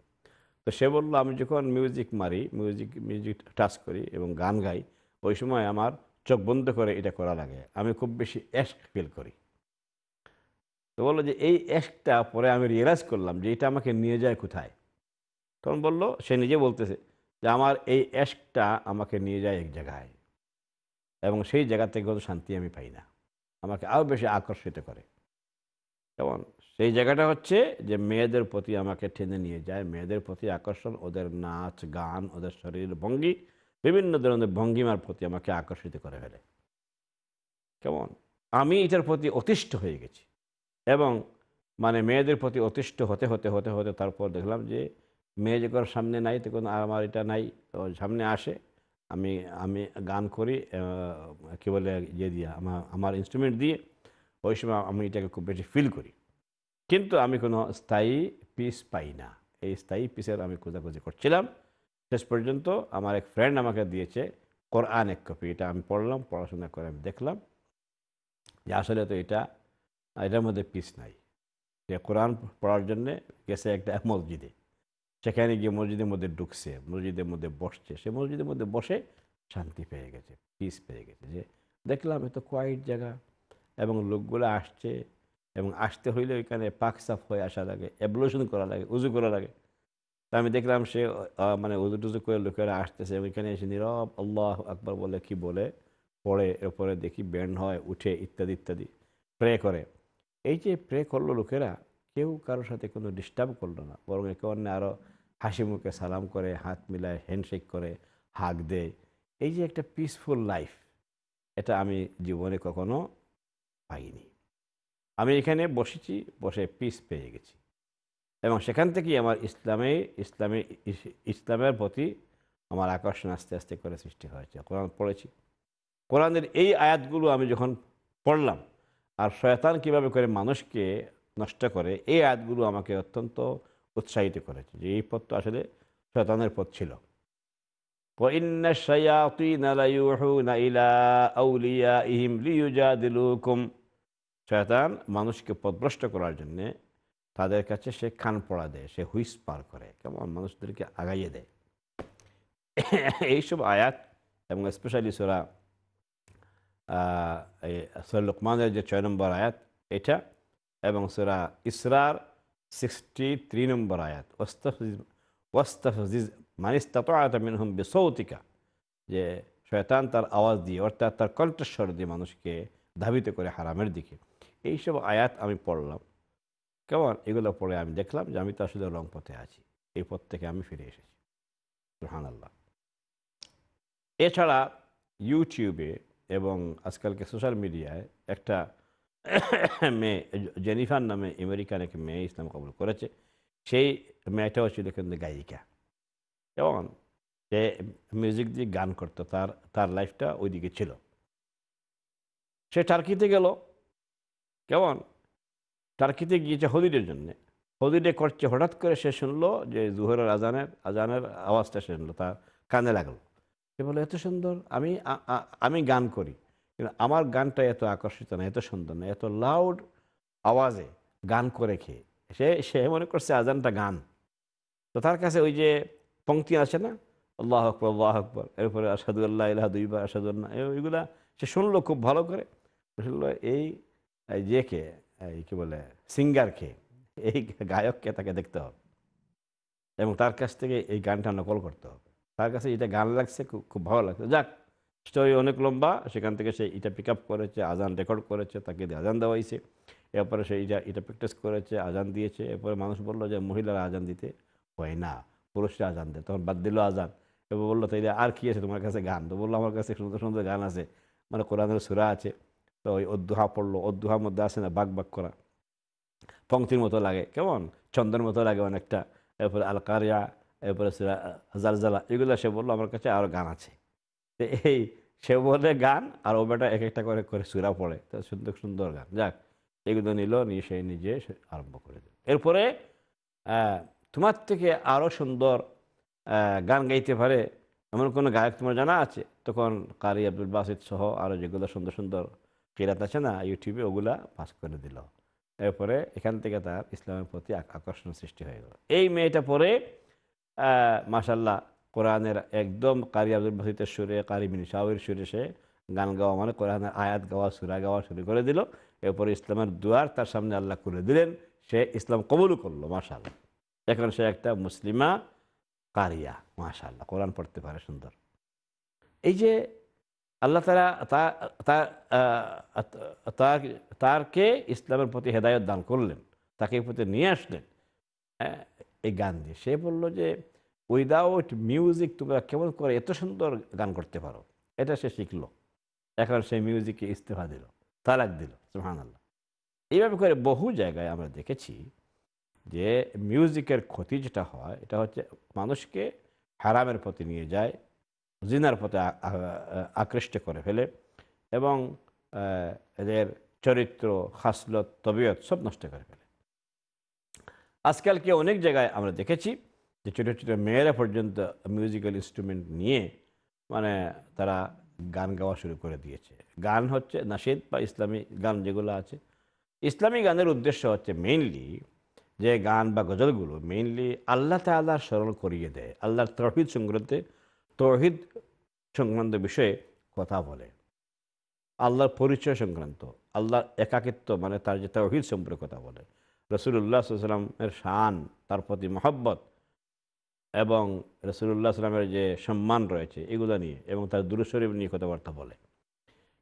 তো সে বললো আমি যখন মিউজিক মারি মিউজিক মিউজিক টাচ করি এবং গান গাই ওই সময় আমার চোখ বন্ধ করে এটা করা লাগে আমি খুব বেশি অ্যাশ ফিল করি তো বললো যে এই একটা পরে আমি রিয়েলাইজ করলাম যে এটা আমাকে নিয়ে যায় কোথায় তখন বলল সে নিজে বলতেছে যে আমার এই একটা আমাকে নিয়ে যায় এক জায়গায় এবং সেই জায়গা থেকে কোনো শান্তি আমি পাই না আমাকে আরও বেশি আকর্ষিত করে এবং সেই জায়গাটা হচ্ছে যে মেয়েদের প্রতি আমাকে টেনে নিয়ে যায় মেয়েদের প্রতি আকর্ষণ ওদের নাচ গান ওদের শরীর ভঙ্গি বিভিন্ন ধরনের ভঙ্গিমার প্রতি আমাকে আকর্ষিত করে ফেলে কেমন আমি এটার প্রতি অতিষ্ঠ হয়ে গেছি এবং মানে মেয়েদের প্রতি অতিষ্ঠ হতে হতে হতে হতে তারপর দেখলাম যে মেয়ে যখন সামনে নাই তখন আমার এটা নাই সামনে আসে আমি আমি গান করি কী বলে যে ইয়ে দিয়ে আমার আমার ইনস্ট্রুমেন্ট দিয়ে ওই সময় আমি এটাকে খুব বেশি ফিল করি কিন্তু আমি কোনো স্থায়ী পিস পাই না এই স্থায়ী পিসের আমি খোঁজাখুঁজি করছিলাম শেষ পর্যন্ত আমার এক ফ্রেন্ড আমাকে দিয়েছে কোরআন এক কপি এটা আমি পড়লাম পড়াশোনা করে আমি দেখলাম যে আসলে তো এটা এটার মধ্যে পিস নাই যে কোরআন পড়ার জন্যে গেছে একটা মসজিদে সেখানে গিয়ে মসজিদের মধ্যে ঢুকছে মসজিদের মধ্যে বসছে সে মসজিদের মধ্যে বসে শান্তি পেয়ে গেছে পিস পেয়ে গেছে যে দেখলাম এত কোয়াইট জায়গা এবং লোকগুলো আসছে এবং আসতে হইলে ওইখানে পাক সাফ হয়ে আসা লাগে অ্যাবলোশন করা লাগে উজু করা লাগে তা আমি দেখলাম সে মানে উজু টুজু করে লোকেরা আসতেছে ওইখানে এসে নীরব আল্লাহ আকবর বলে কি বলে পড়ে এরপরে দেখি ব্যান্ড হয় উঠে ইত্যাদি ইত্যাদি প্রে করে এই যে প্রে করলো লোকেরা কেউ কারোর সাথে কোনো ডিস্টার্ব করলো না বরং একে অন্য আরও হাসি মুখে সালাম করে হাত মিলায় হ্যান্ডশেক করে হাক দেয় এই যে একটা পিসফুল লাইফ এটা আমি জীবনে কখনো পাইনি আমি এখানে বসেছি বসে পিস পেয়ে গেছি এবং সেখান থেকেই আমার ইসলামে ইসলামে ইসলামের প্রতি আমার আকর্ষণ আস্তে আস্তে করে সৃষ্টি হয়েছে কোরআন পড়েছি কোরআনের এই আয়াতগুলো আমি যখন পড়লাম আর শয়তান কিভাবে করে মানুষকে নষ্ট করে এই আয়াতগুলো আমাকে অত্যন্ত উৎসাহিত করেছে যে এই পথ আসলে শয়তানের পথ ছিল শয়তান মানুষকে পথভ্রষ্ট করার জন্যে তাদের কাছে সে খান পড়া দেয় সে হুইস পার করে কেমন মানুষদেরকে আগাইয়ে দেয় এইসব আয়াত এবং স্পেশালি সোরা সুরা লুকমানের যে ছয় নম্বর আয়াত এটা এবং সুরা ইসরার সিক্সটি থ্রি নম্বর আয়াত ওস্তফিজ ওস্তফিজ মানিস্তাত মিনহুম যে শয়তান তার আওয়াজ দিয়ে অর্থাৎ তার কণ্ঠস্বর দিয়ে মানুষকে ধাবিত করে হারামের দিকে এইসব আয়াত আমি পড়লাম কেমন এগুলো পড়ে আমি দেখলাম যে আমি তো আসলে রং পথে আছি এই পথ থেকে আমি ফিরে এসেছি রহান আল্লাহ এছাড়া ইউটিউবে এবং আজকালকে সোশ্যাল মিডিয়ায় একটা মেয়ে জেনিফার নামে আমেরিকান এক মেয়ে ইসলাম কবুল করেছে সেই মেয়েটাও ছিল কিন্তু গায়িকা এবং সে মিউজিক দিয়ে গান করতো তার তার লাইফটা ওইদিকে ছিল সে টার্কিতে গেল কেমন টার্কিতে গিয়েছে হলিডের জন্যে হলিডে করছে হঠাৎ করে সে শুনলো যে জুহরের আজানের আজানের আওয়াজটা শুনলো তার কানে লাগলো সে বলে এত সুন্দর আমি আমি গান করি কিন্তু আমার গানটা এত আকর্ষিত না এত সুন্দর না এত লাউড আওয়াজে গান করে খেয়ে সে সে মনে করছে আজানটা গান তো তার কাছে ওই যে পঙ্ক্তি আছে না আল্লাহ আকবর আল্লাহ আকবর এরপরে আসাদুল্লাহ ইহা দুইবার আসাদুল্লাহ ওইগুলা সে শুনলো খুব ভালো করে শুনলো এই যে কে এই কী বলে সিঙ্গারকে এই গায়ককে তাকে দেখতে হবে এবং তার কাছ থেকে এই গানটা নকল করতে হবে তার কাছে এটা গান লাগছে খুব ভালো লাগছে যাক স্টোরি অনেক লম্বা সেখান থেকে সে এটা পিক আপ করেছে আজান রেকর্ড করেছে তাকে আজান দেওয়াইছে এরপরে সে এটা এটা প্র্যাকটিস করেছে আজান দিয়েছে এরপরে মানুষ বললো যে মহিলারা আজান দিতে হয় না পুরুষরা আজান দেয় তখন বাদ দিল আজান এবার বললো তাই আর কী আছে তোমার কাছে গান তো বললো আমার কাছে সুন্দর সুন্দর গান আছে মানে কোরআনের সুরা আছে তো ওই অদ্দুহা পড়লো অদ্দুহার মধ্যে আসে না বাঘ বাঘ করা পঙ্ক্তির মতো লাগে কেমন ছন্দের মতো লাগে অনেকটা এরপরে আলকারিয়া এরপরে সুরা জালজালা এগুলো সে বললো আমার কাছে আরও গান আছে তো এই সে বলে গান আর ও বেটা এক একটা করে করে সুরা পড়ে তো সুন্দর সুন্দর গান যাক এগুলো নিল নিয়ে সে নিজে আরম্ভ করে দিল এরপরে তোমার থেকে আরও সুন্দর গান গাইতে পারে এমন কোনো গায়ক তোমার জানা আছে তখন কারি আব্দুল বাসিদ সহ আরও যেগুলো সুন্দর সুন্দর কিরাত আছে না ইউটিউবে ওগুলা পাস করে দিল এরপরে এখান থেকে তার ইসলামের প্রতি আকর্ষণ সৃষ্টি হয়ে গেল এই মেয়েটা পরে মাসাল্লাহ কোরআনের একদম কারি আব্দুল বাসিতের সুরে কারি মিনি সাহের সুরে সে গান গাওয়া মানে কোরআনের আয়াত গাওয়া সুরা গাওয়া শুরু করে দিল এরপরে ইসলামের দুয়ার তার সামনে আল্লাহ করে দিলেন সে ইসলাম কবুলও করলো মাসাল্লাহ এখন সে একটা মুসলিমা কারিয়া মাশাল্লাহ কোরআন পড়তে পারে সুন্দর এই যে আল্লাহ তারা তারকে ইসলামের প্রতি হেদায়ত দান করলেন তাকে প্রতি নিয়ে আসলেন হ্যাঁ, এই গান দিয়ে সে বললো যে উইদাউট মিউজিক তোমরা কেমন করে এত সুন্দর গান করতে পারো এটা সে শিখলো এখন সে মিউজিককে ইস্তফা দিল তালাক দিল সুহান আল্লাহ এইভাবে করে বহু জায়গায় আমরা দেখেছি যে মিউজিকের ক্ষতি যেটা হয় এটা হচ্ছে মানুষকে হারামের পথে নিয়ে যায় জিনার পথে আকৃষ্ট করে ফেলে এবং এদের চরিত্র খাসলত তবিয়ত সব নষ্ট করে ফেলে আজকালকে অনেক জায়গায় আমরা দেখেছি যে ছোটো ছোটো মেয়েরা পর্যন্ত মিউজিক্যাল ইনস্ট্রুমেন্ট নিয়ে মানে তারা গান গাওয়া শুরু করে দিয়েছে গান হচ্ছে নাসিদ বা ইসলামী গান যেগুলো আছে ইসলামী গানের উদ্দেশ্য হচ্ছে মেইনলি যে গান বা গজলগুলো মেইনলি আল্লাহ তাল্লাহ স্মরণ করিয়ে দেয় আল্লাহর তৌহিদ সংক্রান্তে তরহিদ সংক্রান্ত বিষয়ে কথা বলে আল্লাহর পরিচয় সংক্রান্ত আল্লাহর একাকিত্ব মানে তার যে তরহিদ সম্পর্কে কথা বলে রসুল্লাহ সাল্লামের শান তার প্রতি মহব্বত এবং রসুল্লাহ সাল্লামের যে সম্মান রয়েছে এগুলো নিয়ে এবং তার দূরস্বরীফ নিয়ে কথাবার্তা বলে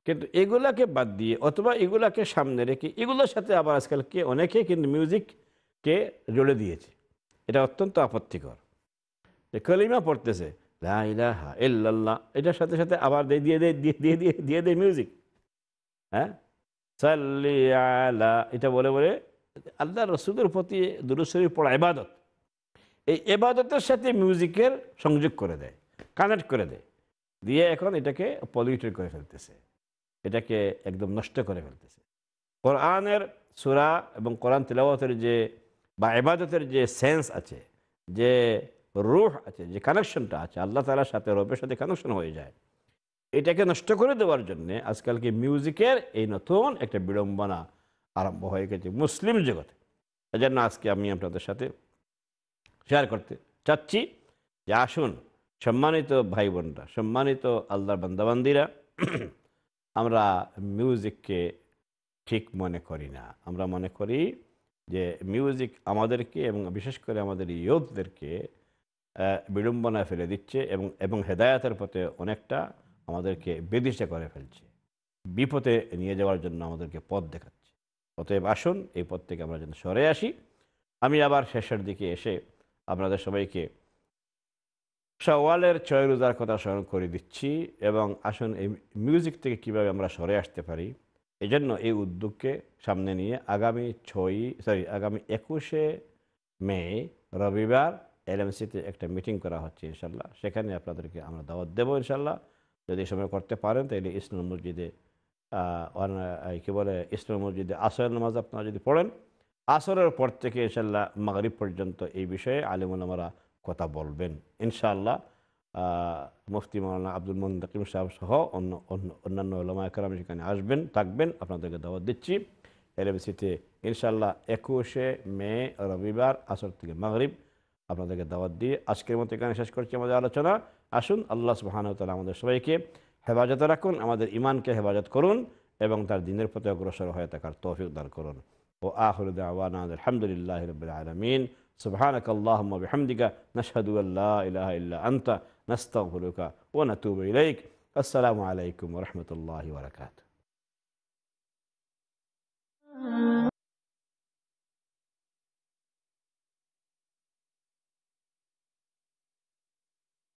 কিন্তু এগুলাকে বাদ দিয়ে অথবা এগুলাকে সামনে রেখে এগুলোর সাথে আবার আজকালকে অনেকে কিন্তু মিউজিককে জড়ে দিয়েছে এটা অত্যন্ত আপত্তিকর যে কলিমা পড়তেছে লাহা এটার সাথে সাথে আবার দিয়ে দিয়ে দিয়ে দিয়ে দিয়ে দিয়ে দেয় মিউজিক হ্যাঁ সাল্লি আলা এটা বলে বলে আল্লাহ রসুদের প্রতি দুরুশরী পড়া এবাদত এই এবাদতের সাথে মিউজিকের সংযোগ করে দেয় কানেক্ট করে দেয় দিয়ে এখন এটাকে পলিউটেড করে ফেলতেছে এটাকে একদম নষ্ট করে ফেলতেছে কোরআনের সুরা এবং কোরআন তিলাবতের যে বা এবাদতের যে সেন্স আছে যে রুহ আছে যে কানেকশনটা আছে আল্লাহ তালার সাথে রবের সাথে কানেকশন হয়ে যায় এটাকে নষ্ট করে দেওয়ার জন্যে আজকালকে মিউজিকের এই নতুন একটা বিড়ম্বনা আরম্ভ হয়ে গেছে মুসলিম জগতে এজন্য আজকে আমি আপনাদের সাথে শেয়ার করতে চাচ্ছি যে আসুন সম্মানিত ভাই বোনরা সম্মানিত আল্লাহর বান্দাবান্দিরা আমরা মিউজিককে ঠিক মনে করি না আমরা মনে করি যে মিউজিক আমাদেরকে এবং বিশেষ করে আমাদের ইয়োধদেরকে বিড়ম্বনায় ফেলে দিচ্ছে এবং এবং হেদায়াতের পথে অনেকটা আমাদেরকে বিদিষ্ট করে ফেলছে বিপথে নিয়ে যাওয়ার জন্য আমাদেরকে পথ দেখাচ্ছে অতএব আসুন এই পথ থেকে আমরা যেন সরে আসি আমি আবার শেষের দিকে এসে আপনাদের সবাইকে সওয়ালের ছয় রোজার কথা স্মরণ করে দিচ্ছি এবং আসুন এই মিউজিক থেকে কিভাবে আমরা সরে আসতে পারি এজন্য এই উদ্যোগকে সামনে নিয়ে আগামী ছয়ই সরি আগামী একুশে মে রবিবার এলএমসিতে একটা মিটিং করা হচ্ছে ইনশাল্লাহ সেখানে আপনাদেরকে আমরা দাওয়াত দেবো ইনশাল্লাহ যদি সময় করতে পারেন তাহলে ইসলাম মসজিদে কী বলে ইসলাম মসজিদে আসরের নামাজ আপনারা যদি পড়েন আসরের পর থেকে ইনশাল্লাহ মাগরিব পর্যন্ত এই বিষয়ে আলিমুলামারা কথা বলবেন ইনশাআল্লাহ মুফতি মৌলানা আব্দুল মন্দাকিম সাহেব সহ অন্য অন্য অন্যান্য ওলামা একরাম সেখানে আসবেন থাকবেন আপনাদেরকে দাওয়াত দিচ্ছি এলএমসিতে ইনশাল্লাহ একুশে মে রবিবার আসর থেকে মাগরিব আপনাদেরকে দাওয়াত দিয়ে আজকের মতো এখানে শেষ করছি আমাদের আলোচনা আসুন আল্লাহ তালা আমাদের সবাইকে হেফাজতে রাখুন আমাদের ইমানকে হেফাজত করুন এবং তার দিনের প্রতি অগ্রসর হয়ে থাকার তৌফিক দান করুন ও আহরুদ আওয়ান আলহামদুলিল্লাহ রবিল আলমিন سبحانك اللهم وبحمدك نشهد أن لا إله إلا أنت نستغفرك ونتوب إليك السلام عليكم ورحمة الله وبركاته